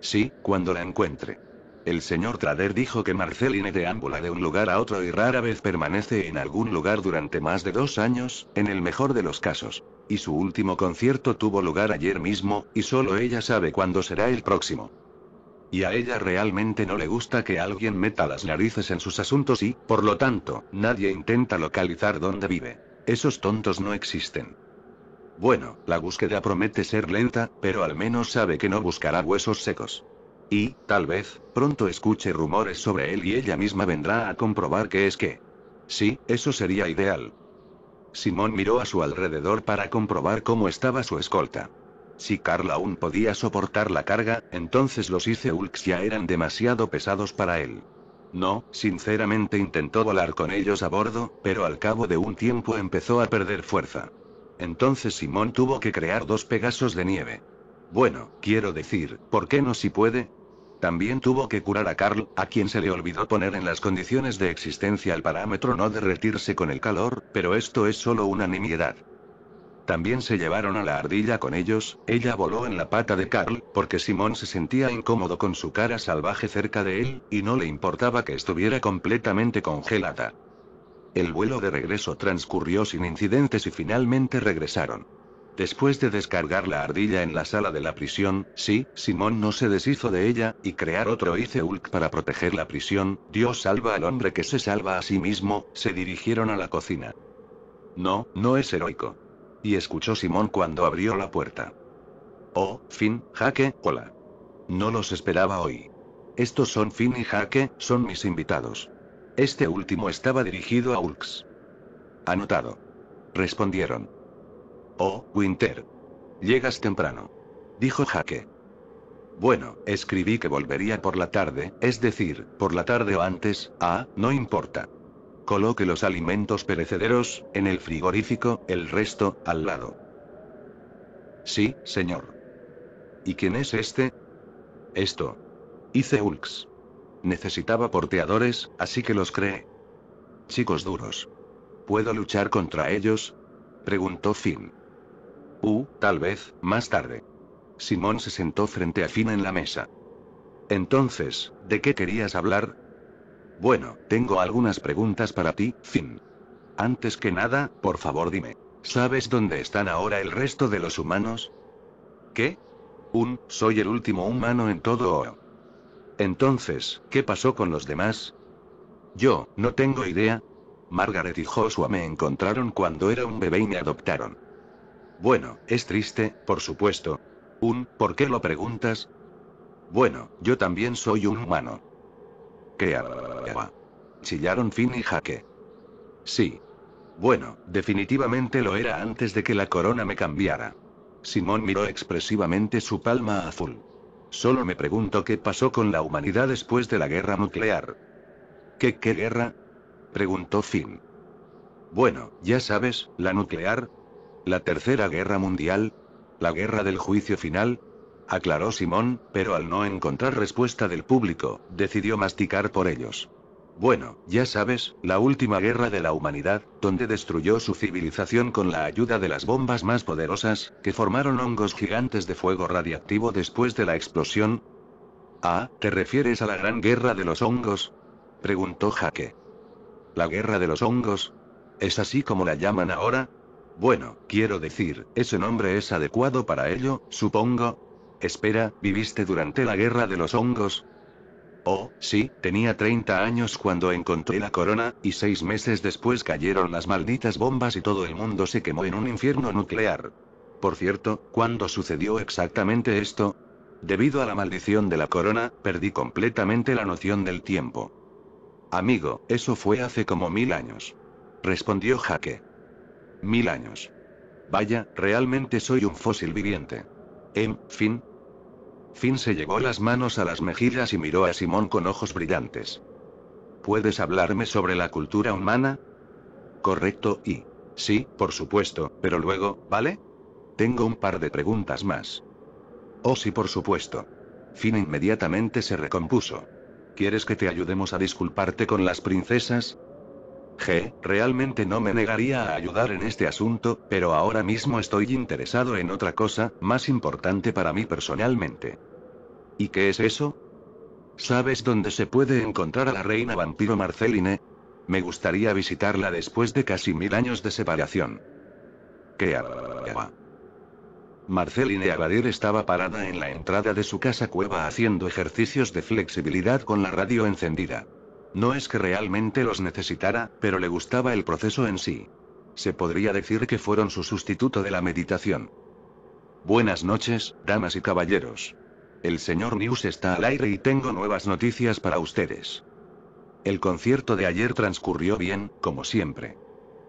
Sí, cuando la encuentre. El señor Trader dijo que Marceline deambula de un lugar a otro y rara vez permanece en algún lugar durante más de dos años, en el mejor de los casos. Y su último concierto tuvo lugar ayer mismo, y solo ella sabe cuándo será el próximo. Y a ella realmente no le gusta que alguien meta las narices en sus asuntos y, por lo tanto, nadie intenta localizar dónde vive. Esos tontos no existen. Bueno, la búsqueda promete ser lenta, pero al menos sabe que no buscará huesos secos. Y, tal vez, pronto escuche rumores sobre él y ella misma vendrá a comprobar qué es qué. Sí, eso sería ideal. Simón miró a su alrededor para comprobar cómo estaba su escolta. Si Carl aún podía soportar la carga, entonces los Ice Ulks ya eran demasiado pesados para él. No, sinceramente intentó volar con ellos a bordo, pero al cabo de un tiempo empezó a perder fuerza. Entonces Simón tuvo que crear dos Pegasos de nieve. Bueno, quiero decir, ¿por qué no si puede? También tuvo que curar a Carl, a quien se le olvidó poner en las condiciones de existencia el parámetro no derretirse con el calor, pero esto es solo una nimiedad. También se llevaron a la ardilla con ellos, ella voló en la pata de Carl, porque Simón se sentía incómodo con su cara salvaje cerca de él, y no le importaba que estuviera completamente congelada. El vuelo de regreso transcurrió sin incidentes y finalmente regresaron. Después de descargar la ardilla en la sala de la prisión, sí, Simón no se deshizo de ella, y crear otro Iceulk para proteger la prisión, Dios salva al hombre que se salva a sí mismo, se dirigieron a la cocina. No, no es heroico. Y escuchó Simón cuando abrió la puerta. Oh, Finn, Jaque, hola. No los esperaba hoy. Estos son Finn y Jaque, son mis invitados. Este último estaba dirigido a Ulx. Anotado. Respondieron. Oh, Winter. Llegas temprano. Dijo Jaque. Bueno, escribí que volvería por la tarde, es decir, por la tarde o antes, ah, no importa. Coloque los alimentos perecederos, en el frigorífico, el resto, al lado. Sí, señor. ¿Y quién es este? Esto. Hice Ulks. Necesitaba porteadores, así que los creé. Chicos duros. ¿Puedo luchar contra ellos? Preguntó Finn. Uh, tal vez, más tarde. Simón se sentó frente a Finn en la mesa. Entonces, ¿de qué querías hablar? Bueno, tengo algunas preguntas para ti, Finn. Antes que nada, por favor dime, ¿sabes dónde están ahora el resto de los humanos? ¿Qué? Un, soy el último humano en todo Oro. Entonces, ¿qué pasó con los demás? Yo, no tengo idea. Margaret y Joshua me encontraron cuando era un bebé y me adoptaron. Bueno, es triste, por supuesto. Un, ¿por qué lo preguntas? Bueno, yo también soy un humano. Chillaron Finn y Jaque. Sí. Bueno, definitivamente lo era antes de que la corona me cambiara. Simón miró expresivamente su palma azul. Solo me pregunto qué pasó con la humanidad después de la guerra nuclear. ¿Qué, qué guerra? preguntó Finn. Bueno, ya sabes, la nuclear. La Tercera Guerra Mundial. La guerra del juicio final, aclaró Simón, pero al no encontrar respuesta del público, decidió masticar por ellos. Bueno, ya sabes, la última guerra de la humanidad, donde destruyó su civilización con la ayuda de las bombas más poderosas, que formaron hongos gigantes de fuego radiactivo después de la explosión. Ah, ¿te refieres a la gran guerra de los hongos? preguntó Jaque. ¿La guerra de los hongos? ¿Es así como la llaman ahora? Bueno, quiero decir, ese nombre es adecuado para ello, supongo, Espera, ¿viviste durante la guerra de los hongos? Oh, sí, tenía 30 años cuando encontré la corona, y seis meses después cayeron las malditas bombas y todo el mundo se quemó en un infierno nuclear. Por cierto, ¿cuándo sucedió exactamente esto? Debido a la maldición de la corona, perdí completamente la noción del tiempo. Amigo, eso fue hace como mil años. Respondió Jaque. Mil años. Vaya, realmente soy un fósil viviente. En fin, Finn se llevó las manos a las mejillas y miró a Simón con ojos brillantes. ¿Puedes hablarme sobre la cultura humana? Correcto, y... Sí, por supuesto, pero luego, ¿vale? Tengo un par de preguntas más. Oh, sí, por supuesto. Finn inmediatamente se recompuso. ¿Quieres que te ayudemos a disculparte con las princesas? G, realmente no me negaría a ayudar en este asunto, pero ahora mismo estoy interesado en otra cosa, más importante para mí personalmente. ¿Y qué es eso? ¿Sabes dónde se puede encontrar a la reina vampiro Marceline? Me gustaría visitarla después de casi mil años de separación. ¿Qué Marceline Agadir estaba parada en la entrada de su casa cueva haciendo ejercicios de flexibilidad con la radio encendida. No es que realmente los necesitara, pero le gustaba el proceso en sí. Se podría decir que fueron su sustituto de la meditación. Buenas noches, damas y caballeros. El señor News está al aire y tengo nuevas noticias para ustedes. El concierto de ayer transcurrió bien, como siempre.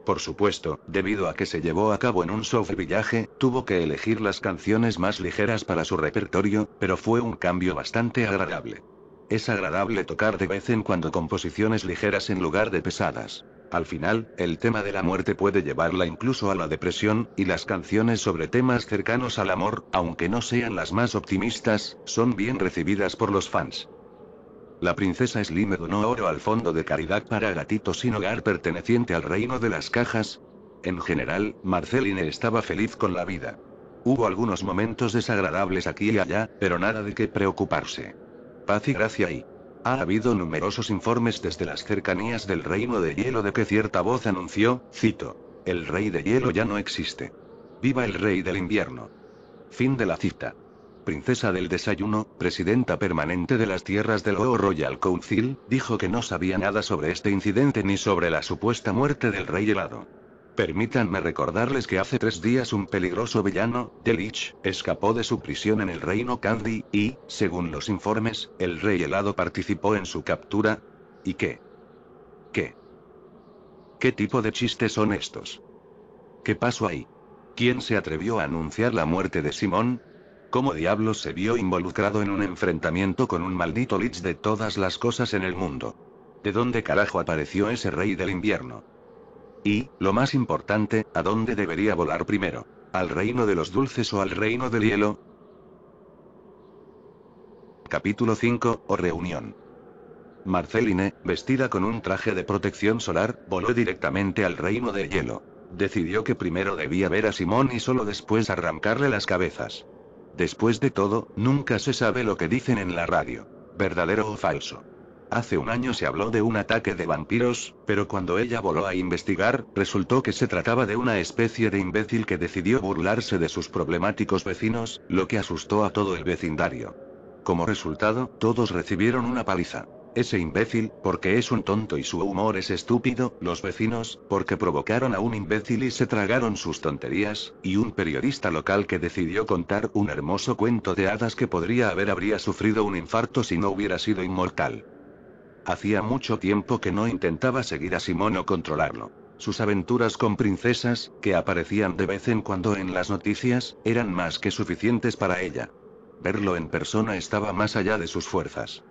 Por supuesto, debido a que se llevó a cabo en un soft village, tuvo que elegir las canciones más ligeras para su repertorio, pero fue un cambio bastante agradable. Es agradable tocar de vez en cuando composiciones ligeras en lugar de pesadas. Al final, el tema de la muerte puede llevarla incluso a la depresión, y las canciones sobre temas cercanos al amor, aunque no sean las más optimistas, son bien recibidas por los fans. La princesa Slim donó oro al fondo de caridad para gatitos sin hogar perteneciente al reino de las cajas. En general, Marceline estaba feliz con la vida. Hubo algunos momentos desagradables aquí y allá, pero nada de qué preocuparse paz y gracia y... Ha habido numerosos informes desde las cercanías del reino de hielo de que cierta voz anunció, cito, el rey de hielo ya no existe. Viva el rey del invierno. Fin de la cita. Princesa del desayuno, presidenta permanente de las tierras del Royal Council, dijo que no sabía nada sobre este incidente ni sobre la supuesta muerte del rey helado. Permítanme recordarles que hace tres días un peligroso villano, The Lich, escapó de su prisión en el reino Candy, y, según los informes, el rey helado participó en su captura. ¿Y qué? ¿Qué? ¿Qué tipo de chistes son estos? ¿Qué pasó ahí? ¿Quién se atrevió a anunciar la muerte de Simón? ¿Cómo diablos se vio involucrado en un enfrentamiento con un maldito Lich de todas las cosas en el mundo? ¿De dónde carajo apareció ese rey del invierno? Y, lo más importante, ¿a dónde debería volar primero? ¿Al reino de los dulces o al reino del hielo? Capítulo 5, o reunión. Marceline, vestida con un traje de protección solar, voló directamente al reino del hielo. Decidió que primero debía ver a Simón y solo después arrancarle las cabezas. Después de todo, nunca se sabe lo que dicen en la radio, verdadero o falso. Hace un año se habló de un ataque de vampiros, pero cuando ella voló a investigar, resultó que se trataba de una especie de imbécil que decidió burlarse de sus problemáticos vecinos, lo que asustó a todo el vecindario. Como resultado, todos recibieron una paliza. Ese imbécil, porque es un tonto y su humor es estúpido, los vecinos, porque provocaron a un imbécil y se tragaron sus tonterías, y un periodista local que decidió contar un hermoso cuento de hadas que podría haber habría sufrido un infarto si no hubiera sido inmortal. Hacía mucho tiempo que no intentaba seguir a Simón o controlarlo. Sus aventuras con princesas, que aparecían de vez en cuando en las noticias, eran más que suficientes para ella. Verlo en persona estaba más allá de sus fuerzas.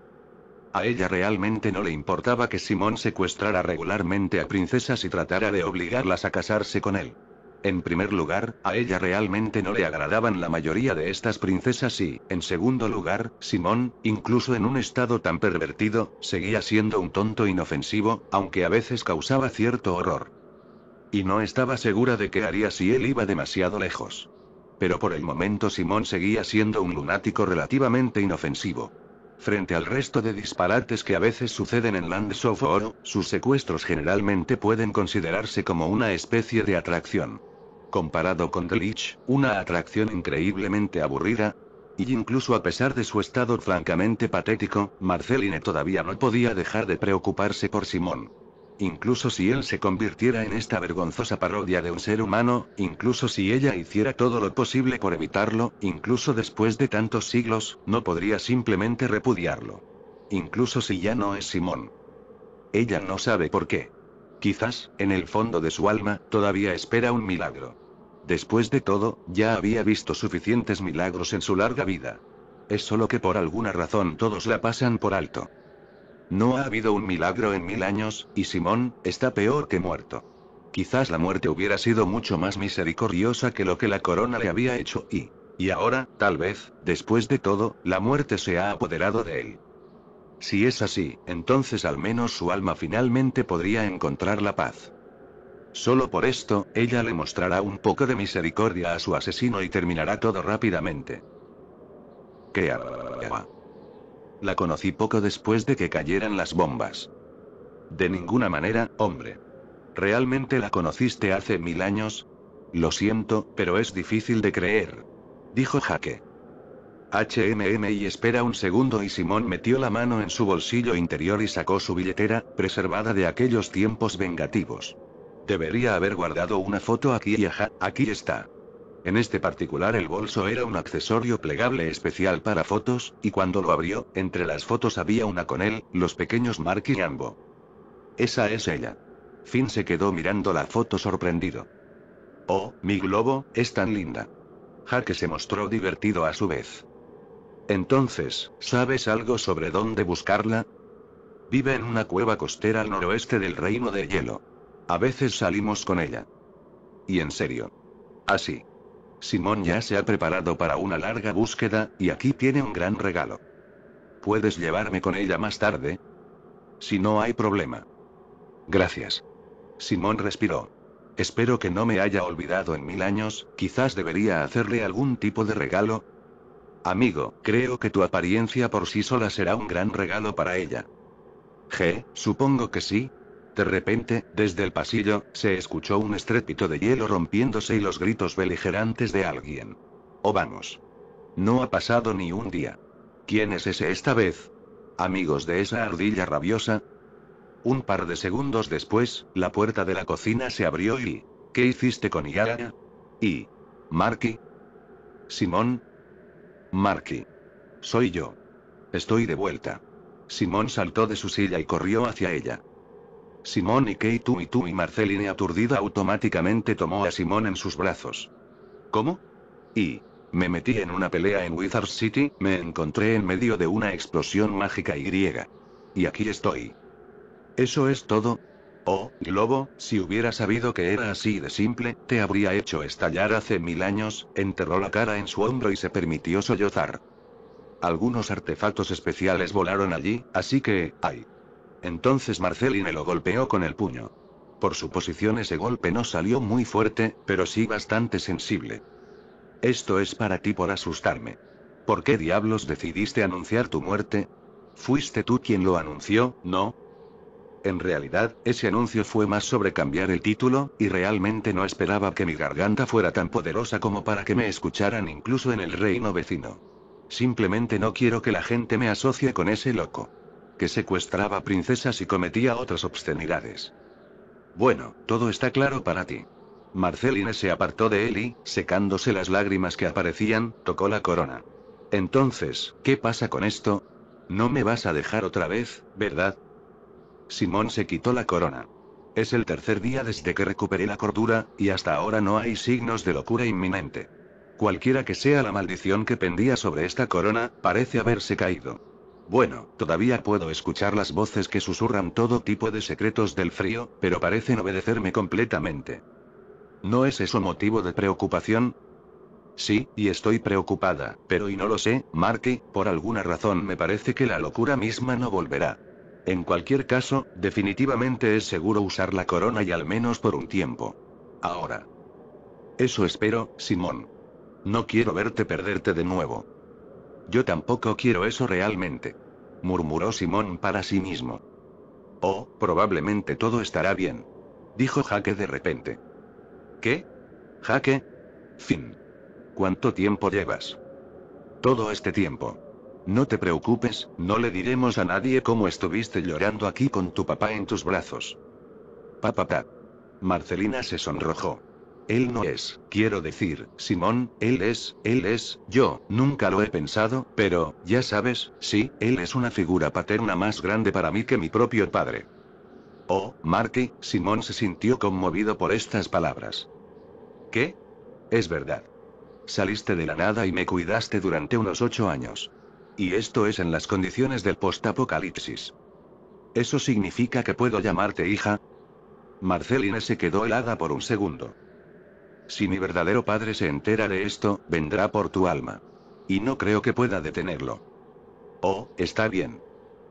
A ella realmente no le importaba que Simón secuestrara regularmente a princesas y tratara de obligarlas a casarse con él. En primer lugar, a ella realmente no le agradaban la mayoría de estas princesas y, en segundo lugar, Simón, incluso en un estado tan pervertido, seguía siendo un tonto inofensivo, aunque a veces causaba cierto horror. Y no estaba segura de qué haría si él iba demasiado lejos. Pero por el momento Simón seguía siendo un lunático relativamente inofensivo. Frente al resto de disparates que a veces suceden en Lands of Oro, sus secuestros generalmente pueden considerarse como una especie de atracción comparado con The Lich, una atracción increíblemente aburrida. Y incluso a pesar de su estado francamente patético, Marceline todavía no podía dejar de preocuparse por Simón. Incluso si él se convirtiera en esta vergonzosa parodia de un ser humano, incluso si ella hiciera todo lo posible por evitarlo, incluso después de tantos siglos, no podría simplemente repudiarlo. Incluso si ya no es Simón. Ella no sabe por qué. Quizás, en el fondo de su alma, todavía espera un milagro. Después de todo, ya había visto suficientes milagros en su larga vida. Es solo que por alguna razón todos la pasan por alto. No ha habido un milagro en mil años, y Simón, está peor que muerto. Quizás la muerte hubiera sido mucho más misericordiosa que lo que la corona le había hecho y... Y ahora, tal vez, después de todo, la muerte se ha apoderado de él. Si es así, entonces al menos su alma finalmente podría encontrar la paz. Solo por esto, ella le mostrará un poco de misericordia a su asesino y terminará todo rápidamente. ¿Qué La conocí poco después de que cayeran las bombas. De ninguna manera, hombre. ¿Realmente la conociste hace mil años? Lo siento, pero es difícil de creer. Dijo Jaque. HMM y espera un segundo y Simón metió la mano en su bolsillo interior y sacó su billetera, preservada de aquellos tiempos vengativos. Debería haber guardado una foto aquí y ajá, aquí está. En este particular el bolso era un accesorio plegable especial para fotos, y cuando lo abrió, entre las fotos había una con él, los pequeños Mark y Ambo. Esa es ella. Finn se quedó mirando la foto sorprendido. Oh, mi globo, es tan linda. que se mostró divertido a su vez. Entonces, ¿sabes algo sobre dónde buscarla? Vive en una cueva costera al noroeste del reino de hielo. A veces salimos con ella. Y en serio. Así. Simón ya se ha preparado para una larga búsqueda, y aquí tiene un gran regalo. ¿Puedes llevarme con ella más tarde? Si no hay problema. Gracias. Simón respiró. Espero que no me haya olvidado en mil años, quizás debería hacerle algún tipo de regalo. Amigo, creo que tu apariencia por sí sola será un gran regalo para ella. G, supongo que sí, de repente, desde el pasillo, se escuchó un estrépito de hielo rompiéndose y los gritos beligerantes de alguien. ¡Oh vamos! No ha pasado ni un día. ¿Quién es ese esta vez? ¿Amigos de esa ardilla rabiosa? Un par de segundos después, la puerta de la cocina se abrió y... ¿Qué hiciste con Yara? ¿Y... Marky? ¿Simón? Marky. Soy yo. Estoy de vuelta. Simón saltó de su silla y corrió hacia ella. Simón y Kate tú y tú y Marceline aturdida automáticamente tomó a Simón en sus brazos. ¿Cómo? Y... Me metí en una pelea en Wizard City, me encontré en medio de una explosión mágica y griega. Y aquí estoy. ¿Eso es todo? Oh, Globo, si hubiera sabido que era así de simple, te habría hecho estallar hace mil años, enterró la cara en su hombro y se permitió sollozar. Algunos artefactos especiales volaron allí, así que, ay, entonces Marceline lo golpeó con el puño. Por su posición ese golpe no salió muy fuerte, pero sí bastante sensible. Esto es para ti por asustarme. ¿Por qué diablos decidiste anunciar tu muerte? Fuiste tú quien lo anunció, ¿no? En realidad, ese anuncio fue más sobre cambiar el título, y realmente no esperaba que mi garganta fuera tan poderosa como para que me escucharan incluso en el reino vecino. Simplemente no quiero que la gente me asocie con ese loco que secuestraba princesas y cometía otras obscenidades. Bueno, todo está claro para ti. Marceline se apartó de él y, secándose las lágrimas que aparecían, tocó la corona. Entonces, ¿qué pasa con esto? No me vas a dejar otra vez, ¿verdad? Simón se quitó la corona. Es el tercer día desde que recuperé la cordura, y hasta ahora no hay signos de locura inminente. Cualquiera que sea la maldición que pendía sobre esta corona, parece haberse caído. Bueno, todavía puedo escuchar las voces que susurran todo tipo de secretos del frío, pero parecen obedecerme completamente. ¿No es eso motivo de preocupación? Sí, y estoy preocupada, pero y no lo sé, Marty, por alguna razón me parece que la locura misma no volverá. En cualquier caso, definitivamente es seguro usar la corona y al menos por un tiempo. Ahora. Eso espero, Simón. No quiero verte perderte de nuevo. Yo tampoco quiero eso realmente murmuró Simón para sí mismo. Oh, probablemente todo estará bien. Dijo Jaque de repente. ¿Qué? Jaque? Fin. ¿Cuánto tiempo llevas? Todo este tiempo. No te preocupes, no le diremos a nadie cómo estuviste llorando aquí con tu papá en tus brazos. Papá. Marcelina se sonrojó él no es, quiero decir, Simón, él es, él es, yo, nunca lo he pensado, pero, ya sabes, sí, él es una figura paterna más grande para mí que mi propio padre. Oh, Marky, Simón se sintió conmovido por estas palabras. ¿Qué? Es verdad. Saliste de la nada y me cuidaste durante unos ocho años. Y esto es en las condiciones del postapocalipsis. ¿Eso significa que puedo llamarte hija? Marceline se quedó helada por un segundo. Si mi verdadero padre se entera de esto, vendrá por tu alma. Y no creo que pueda detenerlo. Oh, está bien.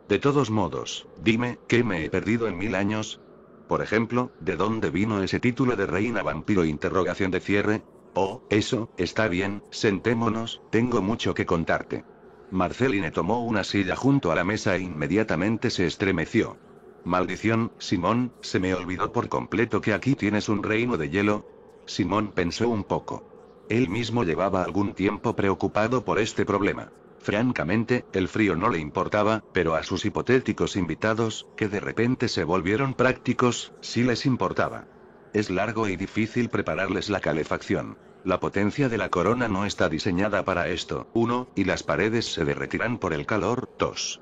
De todos modos, dime, ¿qué me he perdido en mil años? Por ejemplo, ¿de dónde vino ese título de reina vampiro? Interrogación de cierre. Oh, eso, está bien, sentémonos, tengo mucho que contarte. Marceline tomó una silla junto a la mesa e inmediatamente se estremeció. Maldición, Simón, se me olvidó por completo que aquí tienes un reino de hielo, Simón pensó un poco. Él mismo llevaba algún tiempo preocupado por este problema. Francamente, el frío no le importaba, pero a sus hipotéticos invitados, que de repente se volvieron prácticos, sí les importaba. Es largo y difícil prepararles la calefacción. La potencia de la corona no está diseñada para esto, 1, y las paredes se derretirán por el calor, 2.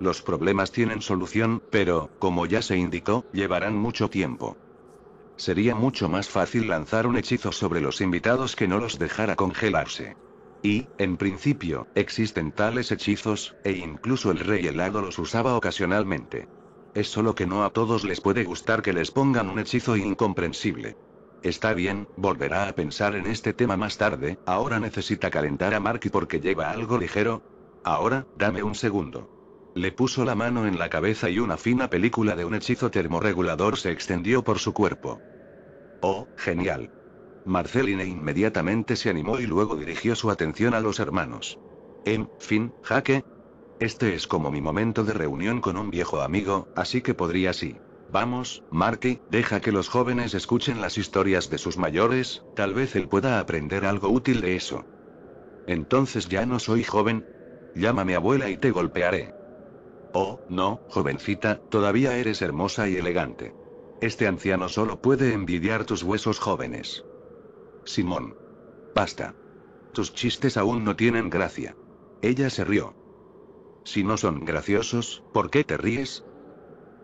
Los problemas tienen solución, pero, como ya se indicó, llevarán mucho tiempo. Sería mucho más fácil lanzar un hechizo sobre los invitados que no los dejara congelarse. Y, en principio, existen tales hechizos, e incluso el rey helado los usaba ocasionalmente. Es solo que no a todos les puede gustar que les pongan un hechizo incomprensible. Está bien, volverá a pensar en este tema más tarde, ahora necesita calentar a Marky porque lleva algo ligero. Ahora, dame un segundo. Le puso la mano en la cabeza y una fina película de un hechizo termorregulador se extendió por su cuerpo. Oh, genial. Marceline inmediatamente se animó y luego dirigió su atención a los hermanos. En fin, Jaque. Este es como mi momento de reunión con un viejo amigo, así que podría sí. Vamos, Marky, deja que los jóvenes escuchen las historias de sus mayores, tal vez él pueda aprender algo útil de eso. Entonces ya no soy joven. Llámame abuela y te golpearé. Oh, no, jovencita, todavía eres hermosa y elegante. Este anciano solo puede envidiar tus huesos jóvenes. Simón. Basta. Tus chistes aún no tienen gracia. Ella se rió. Si no son graciosos, ¿por qué te ríes?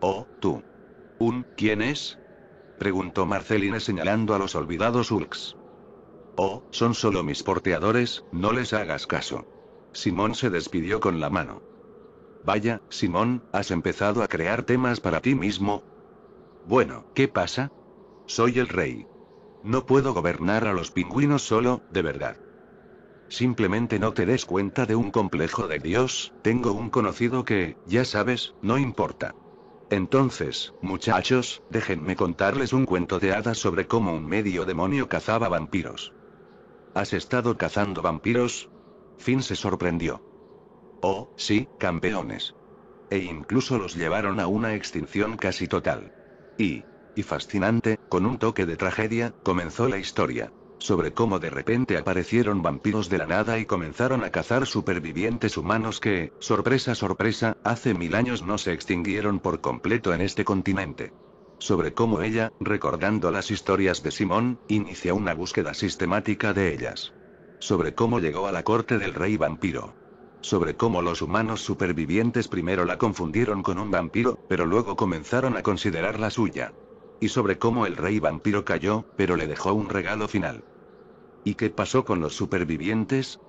Oh, tú. ¿Un quién es? preguntó Marceline señalando a los olvidados Ulks. Oh, son solo mis porteadores, no les hagas caso. Simón se despidió con la mano. Vaya, Simón, has empezado a crear temas para ti mismo, bueno, ¿qué pasa? Soy el rey. No puedo gobernar a los pingüinos solo, de verdad. Simplemente no te des cuenta de un complejo de Dios, tengo un conocido que, ya sabes, no importa. Entonces, muchachos, déjenme contarles un cuento de hadas sobre cómo un medio demonio cazaba vampiros. ¿Has estado cazando vampiros? Finn se sorprendió. Oh, sí, campeones. E incluso los llevaron a una extinción casi total. Y, y fascinante, con un toque de tragedia, comenzó la historia. Sobre cómo de repente aparecieron vampiros de la nada y comenzaron a cazar supervivientes humanos que, sorpresa sorpresa, hace mil años no se extinguieron por completo en este continente sobre cómo ella, recordando las historias de Simón, inició una búsqueda sistemática de ellas. Sobre cómo llegó a la corte del rey vampiro sobre cómo los humanos supervivientes primero la confundieron con un vampiro, pero luego comenzaron a considerar la suya. Y sobre cómo el rey vampiro cayó, pero le dejó un regalo final. ¿Y qué pasó con los supervivientes?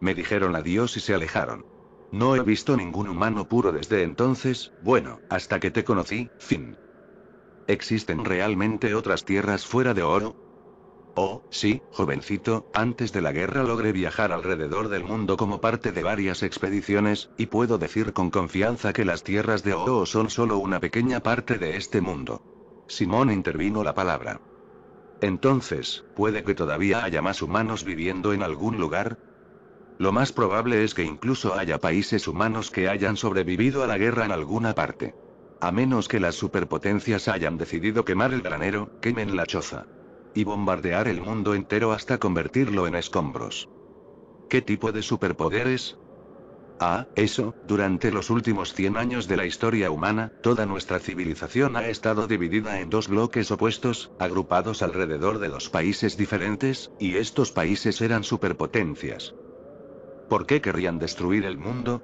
Me dijeron adiós y se alejaron. No he visto ningún humano puro desde entonces, bueno, hasta que te conocí, fin. ¿Existen realmente otras tierras fuera de oro? Oh, sí, jovencito, antes de la guerra logré viajar alrededor del mundo como parte de varias expediciones, y puedo decir con confianza que las tierras de oro son solo una pequeña parte de este mundo. Simón intervino la palabra. Entonces, ¿puede que todavía haya más humanos viviendo en algún lugar? Lo más probable es que incluso haya países humanos que hayan sobrevivido a la guerra en alguna parte. A menos que las superpotencias hayan decidido quemar el granero, quemen la choza. Y bombardear el mundo entero hasta convertirlo en escombros. ¿Qué tipo de superpoderes? Ah, eso, durante los últimos 100 años de la historia humana, toda nuestra civilización ha estado dividida en dos bloques opuestos, agrupados alrededor de dos países diferentes, y estos países eran superpotencias. ¿Por qué querrían destruir el mundo?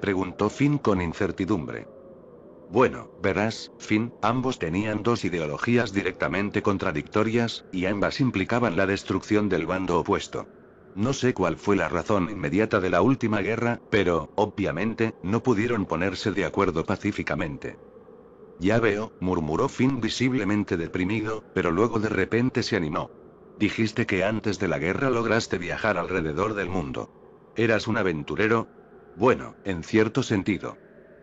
preguntó Finn con incertidumbre. Bueno, verás, Finn, ambos tenían dos ideologías directamente contradictorias, y ambas implicaban la destrucción del bando opuesto. No sé cuál fue la razón inmediata de la última guerra, pero, obviamente, no pudieron ponerse de acuerdo pacíficamente. Ya veo, murmuró Finn visiblemente deprimido, pero luego de repente se animó. Dijiste que antes de la guerra lograste viajar alrededor del mundo. ¿Eras un aventurero? Bueno, en cierto sentido.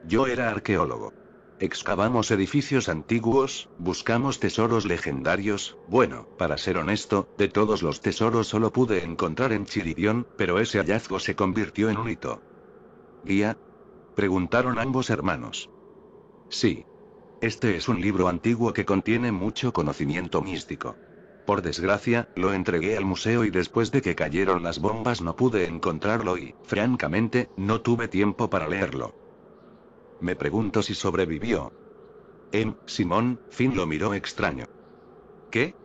Yo era arqueólogo. Excavamos edificios antiguos, buscamos tesoros legendarios, bueno, para ser honesto, de todos los tesoros solo pude encontrar en Chiridión, pero ese hallazgo se convirtió en un hito. ¿Guía? Preguntaron ambos hermanos. Sí. Este es un libro antiguo que contiene mucho conocimiento místico. Por desgracia, lo entregué al museo y después de que cayeron las bombas no pude encontrarlo y, francamente, no tuve tiempo para leerlo. Me pregunto si sobrevivió. Em, Simón, Finn lo miró extraño. ¿Qué?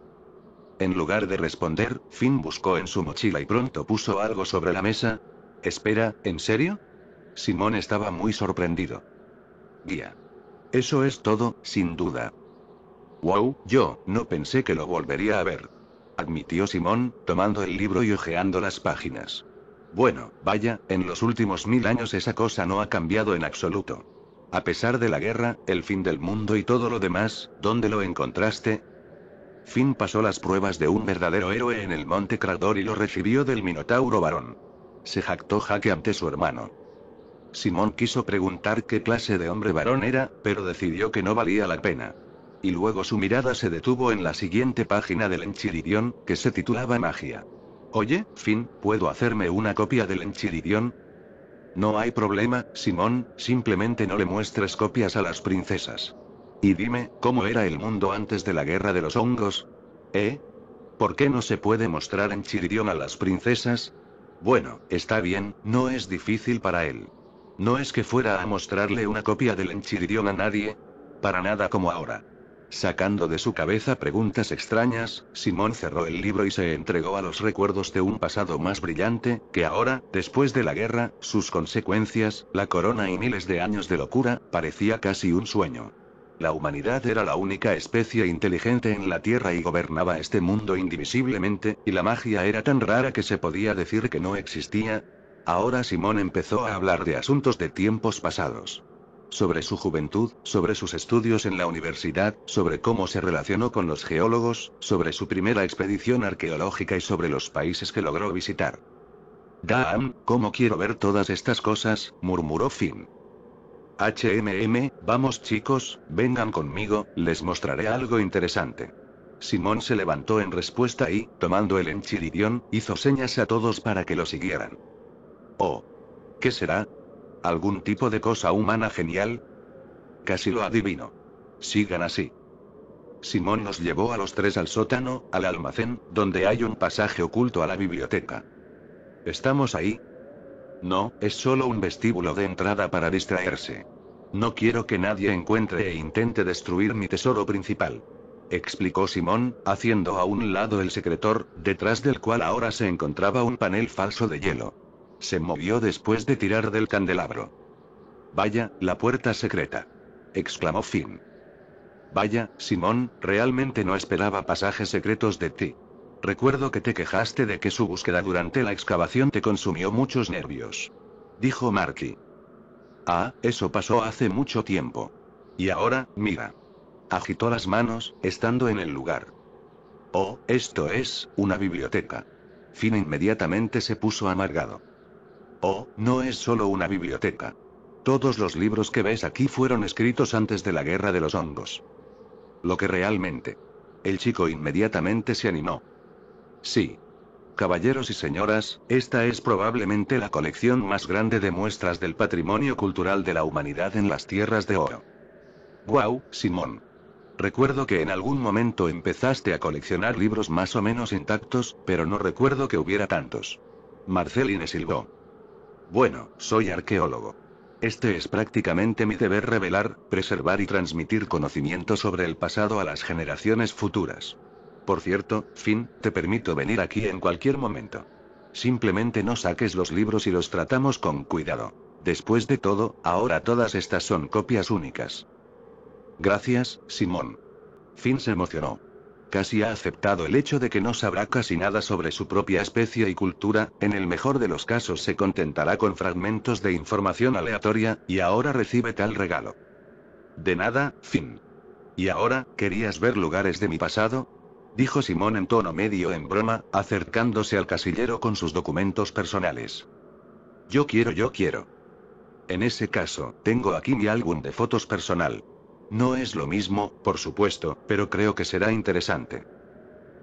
En lugar de responder, Finn buscó en su mochila y pronto puso algo sobre la mesa. Espera, ¿en serio? Simón estaba muy sorprendido. Guía. Eso es todo, sin duda. Wow, yo, no pensé que lo volvería a ver. Admitió Simón, tomando el libro y hojeando las páginas. Bueno, vaya, en los últimos mil años esa cosa no ha cambiado en absoluto. A pesar de la guerra, el fin del mundo y todo lo demás, ¿dónde lo encontraste? Finn pasó las pruebas de un verdadero héroe en el monte Crador y lo recibió del Minotauro varón. Se jactó jaque ante su hermano. Simón quiso preguntar qué clase de hombre varón era, pero decidió que no valía la pena. Y luego su mirada se detuvo en la siguiente página del Enchiridión, que se titulaba Magia. Oye, Finn, ¿puedo hacerme una copia del Enchiridión? No hay problema, Simón, simplemente no le muestres copias a las princesas. Y dime, ¿cómo era el mundo antes de la guerra de los hongos? ¿Eh? ¿Por qué no se puede mostrar en a las princesas? Bueno, está bien, no es difícil para él. No es que fuera a mostrarle una copia del Enchiridión a nadie. Para nada como ahora. Sacando de su cabeza preguntas extrañas, Simón cerró el libro y se entregó a los recuerdos de un pasado más brillante, que ahora, después de la guerra, sus consecuencias, la corona y miles de años de locura, parecía casi un sueño. La humanidad era la única especie inteligente en la Tierra y gobernaba este mundo indivisiblemente, y la magia era tan rara que se podía decir que no existía. Ahora Simón empezó a hablar de asuntos de tiempos pasados sobre su juventud, sobre sus estudios en la universidad, sobre cómo se relacionó con los geólogos, sobre su primera expedición arqueológica y sobre los países que logró visitar. Damn, cómo quiero ver todas estas cosas, murmuró Finn. HMM, vamos chicos, vengan conmigo, les mostraré algo interesante. Simón se levantó en respuesta y, tomando el enchiridión, hizo señas a todos para que lo siguieran. Oh. ¿Qué será? ¿Algún tipo de cosa humana genial? Casi lo adivino. Sigan así. Simón nos llevó a los tres al sótano, al almacén, donde hay un pasaje oculto a la biblioteca. ¿Estamos ahí? No, es solo un vestíbulo de entrada para distraerse. No quiero que nadie encuentre e intente destruir mi tesoro principal. Explicó Simón, haciendo a un lado el secretor, detrás del cual ahora se encontraba un panel falso de hielo se movió después de tirar del candelabro. Vaya, la puerta secreta. exclamó Finn. Vaya, Simón, realmente no esperaba pasajes secretos de ti. Recuerdo que te quejaste de que su búsqueda durante la excavación te consumió muchos nervios. Dijo Marky. Ah, eso pasó hace mucho tiempo. Y ahora, mira. Agitó las manos, estando en el lugar. Oh, esto es, una biblioteca. Finn inmediatamente se puso amargado. Oh, no es solo una biblioteca. Todos los libros que ves aquí fueron escritos antes de la Guerra de los Hongos. Lo que realmente. El chico inmediatamente se animó. Sí. Caballeros y señoras, esta es probablemente la colección más grande de muestras del patrimonio cultural de la humanidad en las tierras de oro. Wow, Simón. Recuerdo que en algún momento empezaste a coleccionar libros más o menos intactos, pero no recuerdo que hubiera tantos. Marceline silbó. Bueno, soy arqueólogo. Este es prácticamente mi deber revelar, preservar y transmitir conocimiento sobre el pasado a las generaciones futuras. Por cierto, Finn, te permito venir aquí en cualquier momento. Simplemente no saques los libros y los tratamos con cuidado. Después de todo, ahora todas estas son copias únicas. Gracias, Simón. Finn se emocionó casi ha aceptado el hecho de que no sabrá casi nada sobre su propia especie y cultura, en el mejor de los casos se contentará con fragmentos de información aleatoria, y ahora recibe tal regalo. De nada, fin. ¿Y ahora, querías ver lugares de mi pasado? dijo Simón en tono medio en broma, acercándose al casillero con sus documentos personales. Yo quiero, yo quiero. En ese caso, tengo aquí mi álbum de fotos personal. No es lo mismo, por supuesto, pero creo que será interesante.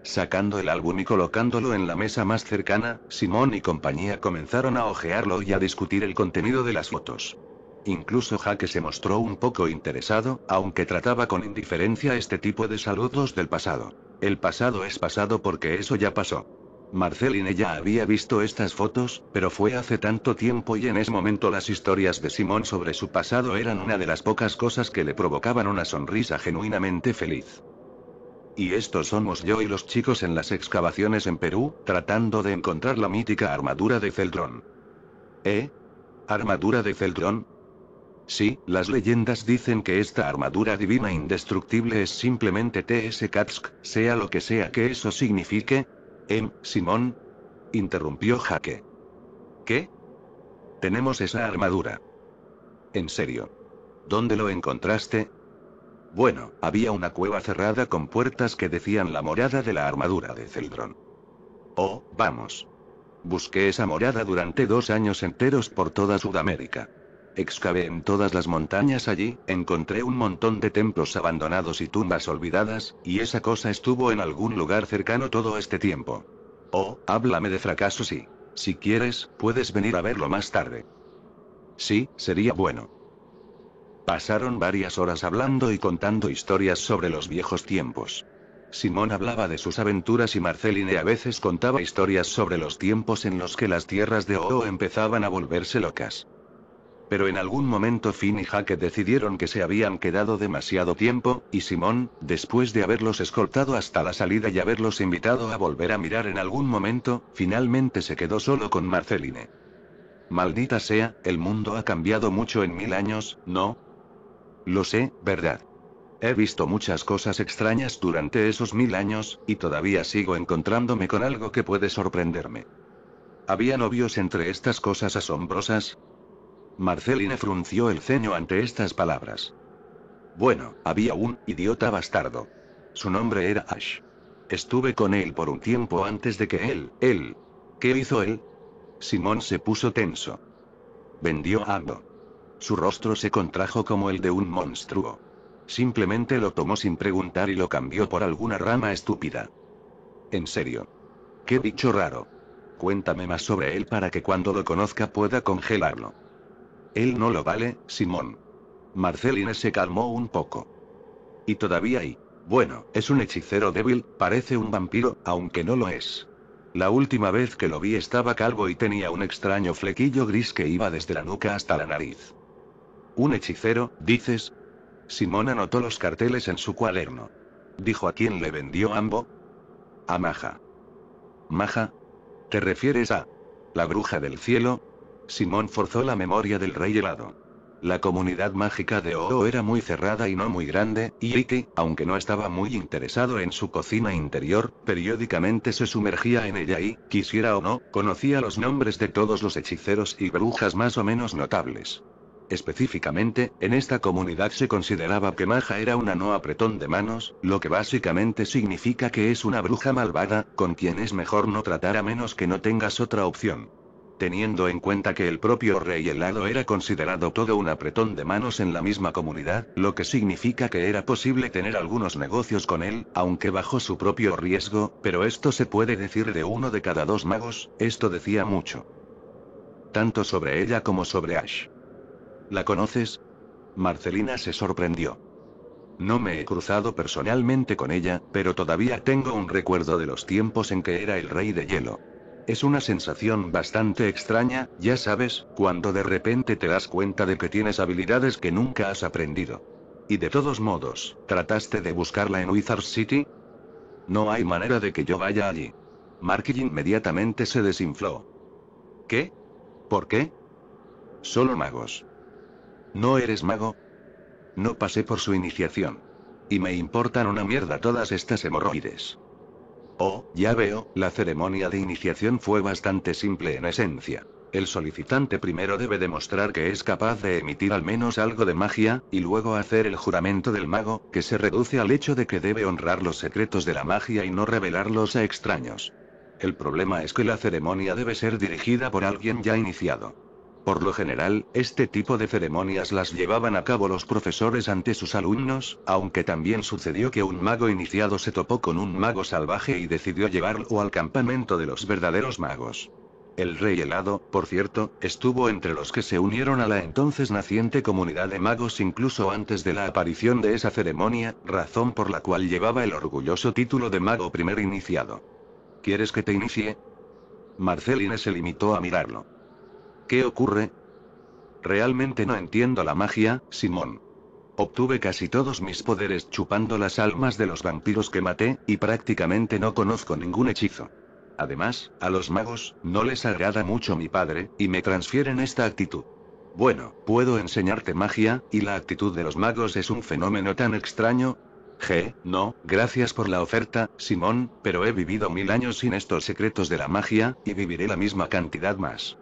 Sacando el álbum y colocándolo en la mesa más cercana, Simón y compañía comenzaron a ojearlo y a discutir el contenido de las fotos. Incluso Jaque se mostró un poco interesado, aunque trataba con indiferencia este tipo de saludos del pasado. El pasado es pasado porque eso ya pasó. Marceline ya había visto estas fotos, pero fue hace tanto tiempo y en ese momento las historias de Simón sobre su pasado eran una de las pocas cosas que le provocaban una sonrisa genuinamente feliz. Y estos somos yo y los chicos en las excavaciones en Perú, tratando de encontrar la mítica armadura de Celdrón. ¿Eh? ¿Armadura de Celdrón? Sí, las leyendas dicen que esta armadura divina indestructible es simplemente TS Katsk, sea lo que sea que eso signifique, Em, Simón. Interrumpió Jaque. ¿Qué? Tenemos esa armadura. En serio. ¿Dónde lo encontraste? Bueno, había una cueva cerrada con puertas que decían la morada de la armadura de Celdron. Oh, vamos. Busqué esa morada durante dos años enteros por toda Sudamérica. Excavé en todas las montañas allí, encontré un montón de templos abandonados y tumbas olvidadas, y esa cosa estuvo en algún lugar cercano todo este tiempo. Oh, háblame de fracaso y, Si quieres, puedes venir a verlo más tarde. Sí, sería bueno. Pasaron varias horas hablando y contando historias sobre los viejos tiempos. Simón hablaba de sus aventuras y Marceline a veces contaba historias sobre los tiempos en los que las tierras de oro empezaban a volverse locas. Pero en algún momento Finn y Jaque decidieron que se habían quedado demasiado tiempo, y Simón, después de haberlos escoltado hasta la salida y haberlos invitado a volver a mirar en algún momento, finalmente se quedó solo con Marceline. Maldita sea, el mundo ha cambiado mucho en mil años, ¿no? Lo sé, ¿verdad? He visto muchas cosas extrañas durante esos mil años, y todavía sigo encontrándome con algo que puede sorprenderme. Había novios entre estas cosas asombrosas, Marceline frunció el ceño ante estas palabras. Bueno, había un idiota bastardo. Su nombre era Ash. Estuve con él por un tiempo antes de que él, él. ¿Qué hizo él? Simón se puso tenso. Vendió algo. Su rostro se contrajo como el de un monstruo. Simplemente lo tomó sin preguntar y lo cambió por alguna rama estúpida. En serio. Qué dicho raro. Cuéntame más sobre él para que cuando lo conozca pueda congelarlo. Él no lo vale, Simón. Marceline se calmó un poco. Y todavía hay. Bueno, es un hechicero débil, parece un vampiro, aunque no lo es. La última vez que lo vi estaba calvo y tenía un extraño flequillo gris que iba desde la nuca hasta la nariz. ¿Un hechicero, dices? Simón anotó los carteles en su cuaderno. Dijo a quién le vendió Ambo. A Maja. Maja. ¿Te refieres a la bruja del cielo? Simón forzó la memoria del rey helado. La comunidad mágica de Oro era muy cerrada y no muy grande, y Iki, aunque no estaba muy interesado en su cocina interior, periódicamente se sumergía en ella y, quisiera o no, conocía los nombres de todos los hechiceros y brujas más o menos notables. Específicamente, en esta comunidad se consideraba que Maja era una no apretón de manos, lo que básicamente significa que es una bruja malvada, con quien es mejor no tratar a menos que no tengas otra opción teniendo en cuenta que el propio rey helado era considerado todo un apretón de manos en la misma comunidad, lo que significa que era posible tener algunos negocios con él, aunque bajo su propio riesgo, pero esto se puede decir de uno de cada dos magos, esto decía mucho. Tanto sobre ella como sobre Ash. ¿La conoces? Marcelina se sorprendió. No me he cruzado personalmente con ella, pero todavía tengo un recuerdo de los tiempos en que era el rey de hielo. Es una sensación bastante extraña, ya sabes, cuando de repente te das cuenta de que tienes habilidades que nunca has aprendido. Y de todos modos, ¿trataste de buscarla en Wizard City? No hay manera de que yo vaya allí. Marky inmediatamente se desinfló. ¿Qué? ¿Por qué? Solo magos. ¿No eres mago? No pasé por su iniciación. Y me importan una mierda todas estas hemorroides. Oh, ya veo, la ceremonia de iniciación fue bastante simple en esencia. El solicitante primero debe demostrar que es capaz de emitir al menos algo de magia, y luego hacer el juramento del mago, que se reduce al hecho de que debe honrar los secretos de la magia y no revelarlos a extraños. El problema es que la ceremonia debe ser dirigida por alguien ya iniciado. Por lo general, este tipo de ceremonias las llevaban a cabo los profesores ante sus alumnos, aunque también sucedió que un mago iniciado se topó con un mago salvaje y decidió llevarlo al campamento de los verdaderos magos. El rey helado, por cierto, estuvo entre los que se unieron a la entonces naciente comunidad de magos incluso antes de la aparición de esa ceremonia, razón por la cual llevaba el orgulloso título de mago primer iniciado. ¿Quieres que te inicie? Marceline se limitó a mirarlo. ¿Qué ocurre? Realmente no entiendo la magia, Simón. Obtuve casi todos mis poderes chupando las almas de los vampiros que maté, y prácticamente no conozco ningún hechizo. Además, a los magos, no les agrada mucho mi padre, y me transfieren esta actitud. Bueno, puedo enseñarte magia, y la actitud de los magos es un fenómeno tan extraño. G, no, gracias por la oferta, Simón, pero he vivido mil años sin estos secretos de la magia, y viviré la misma cantidad más.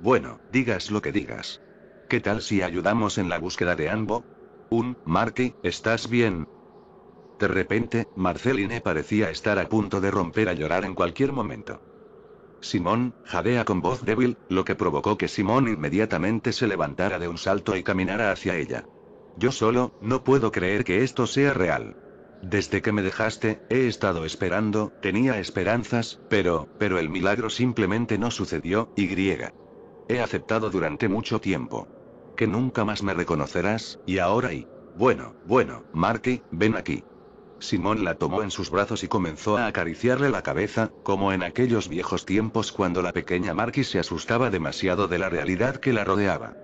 Bueno, digas lo que digas. ¿Qué tal si ayudamos en la búsqueda de Ambo? Un, Marky, ¿estás bien? De repente, Marceline parecía estar a punto de romper a llorar en cualquier momento. Simón, jadea con voz débil, lo que provocó que Simón inmediatamente se levantara de un salto y caminara hacia ella. Yo solo, no puedo creer que esto sea real. Desde que me dejaste, he estado esperando, tenía esperanzas, pero, pero el milagro simplemente no sucedió, y griega. He aceptado durante mucho tiempo. Que nunca más me reconocerás, y ahora y... Bueno, bueno, Marky, ven aquí. Simón la tomó en sus brazos y comenzó a acariciarle la cabeza, como en aquellos viejos tiempos cuando la pequeña Marky se asustaba demasiado de la realidad que la rodeaba.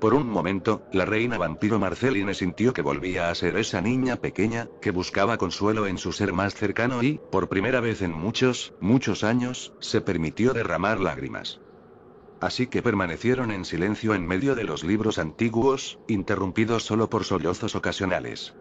Por un momento, la reina vampiro Marceline sintió que volvía a ser esa niña pequeña, que buscaba consuelo en su ser más cercano y, por primera vez en muchos, muchos años, se permitió derramar lágrimas. Así que permanecieron en silencio en medio de los libros antiguos, interrumpidos solo por sollozos ocasionales.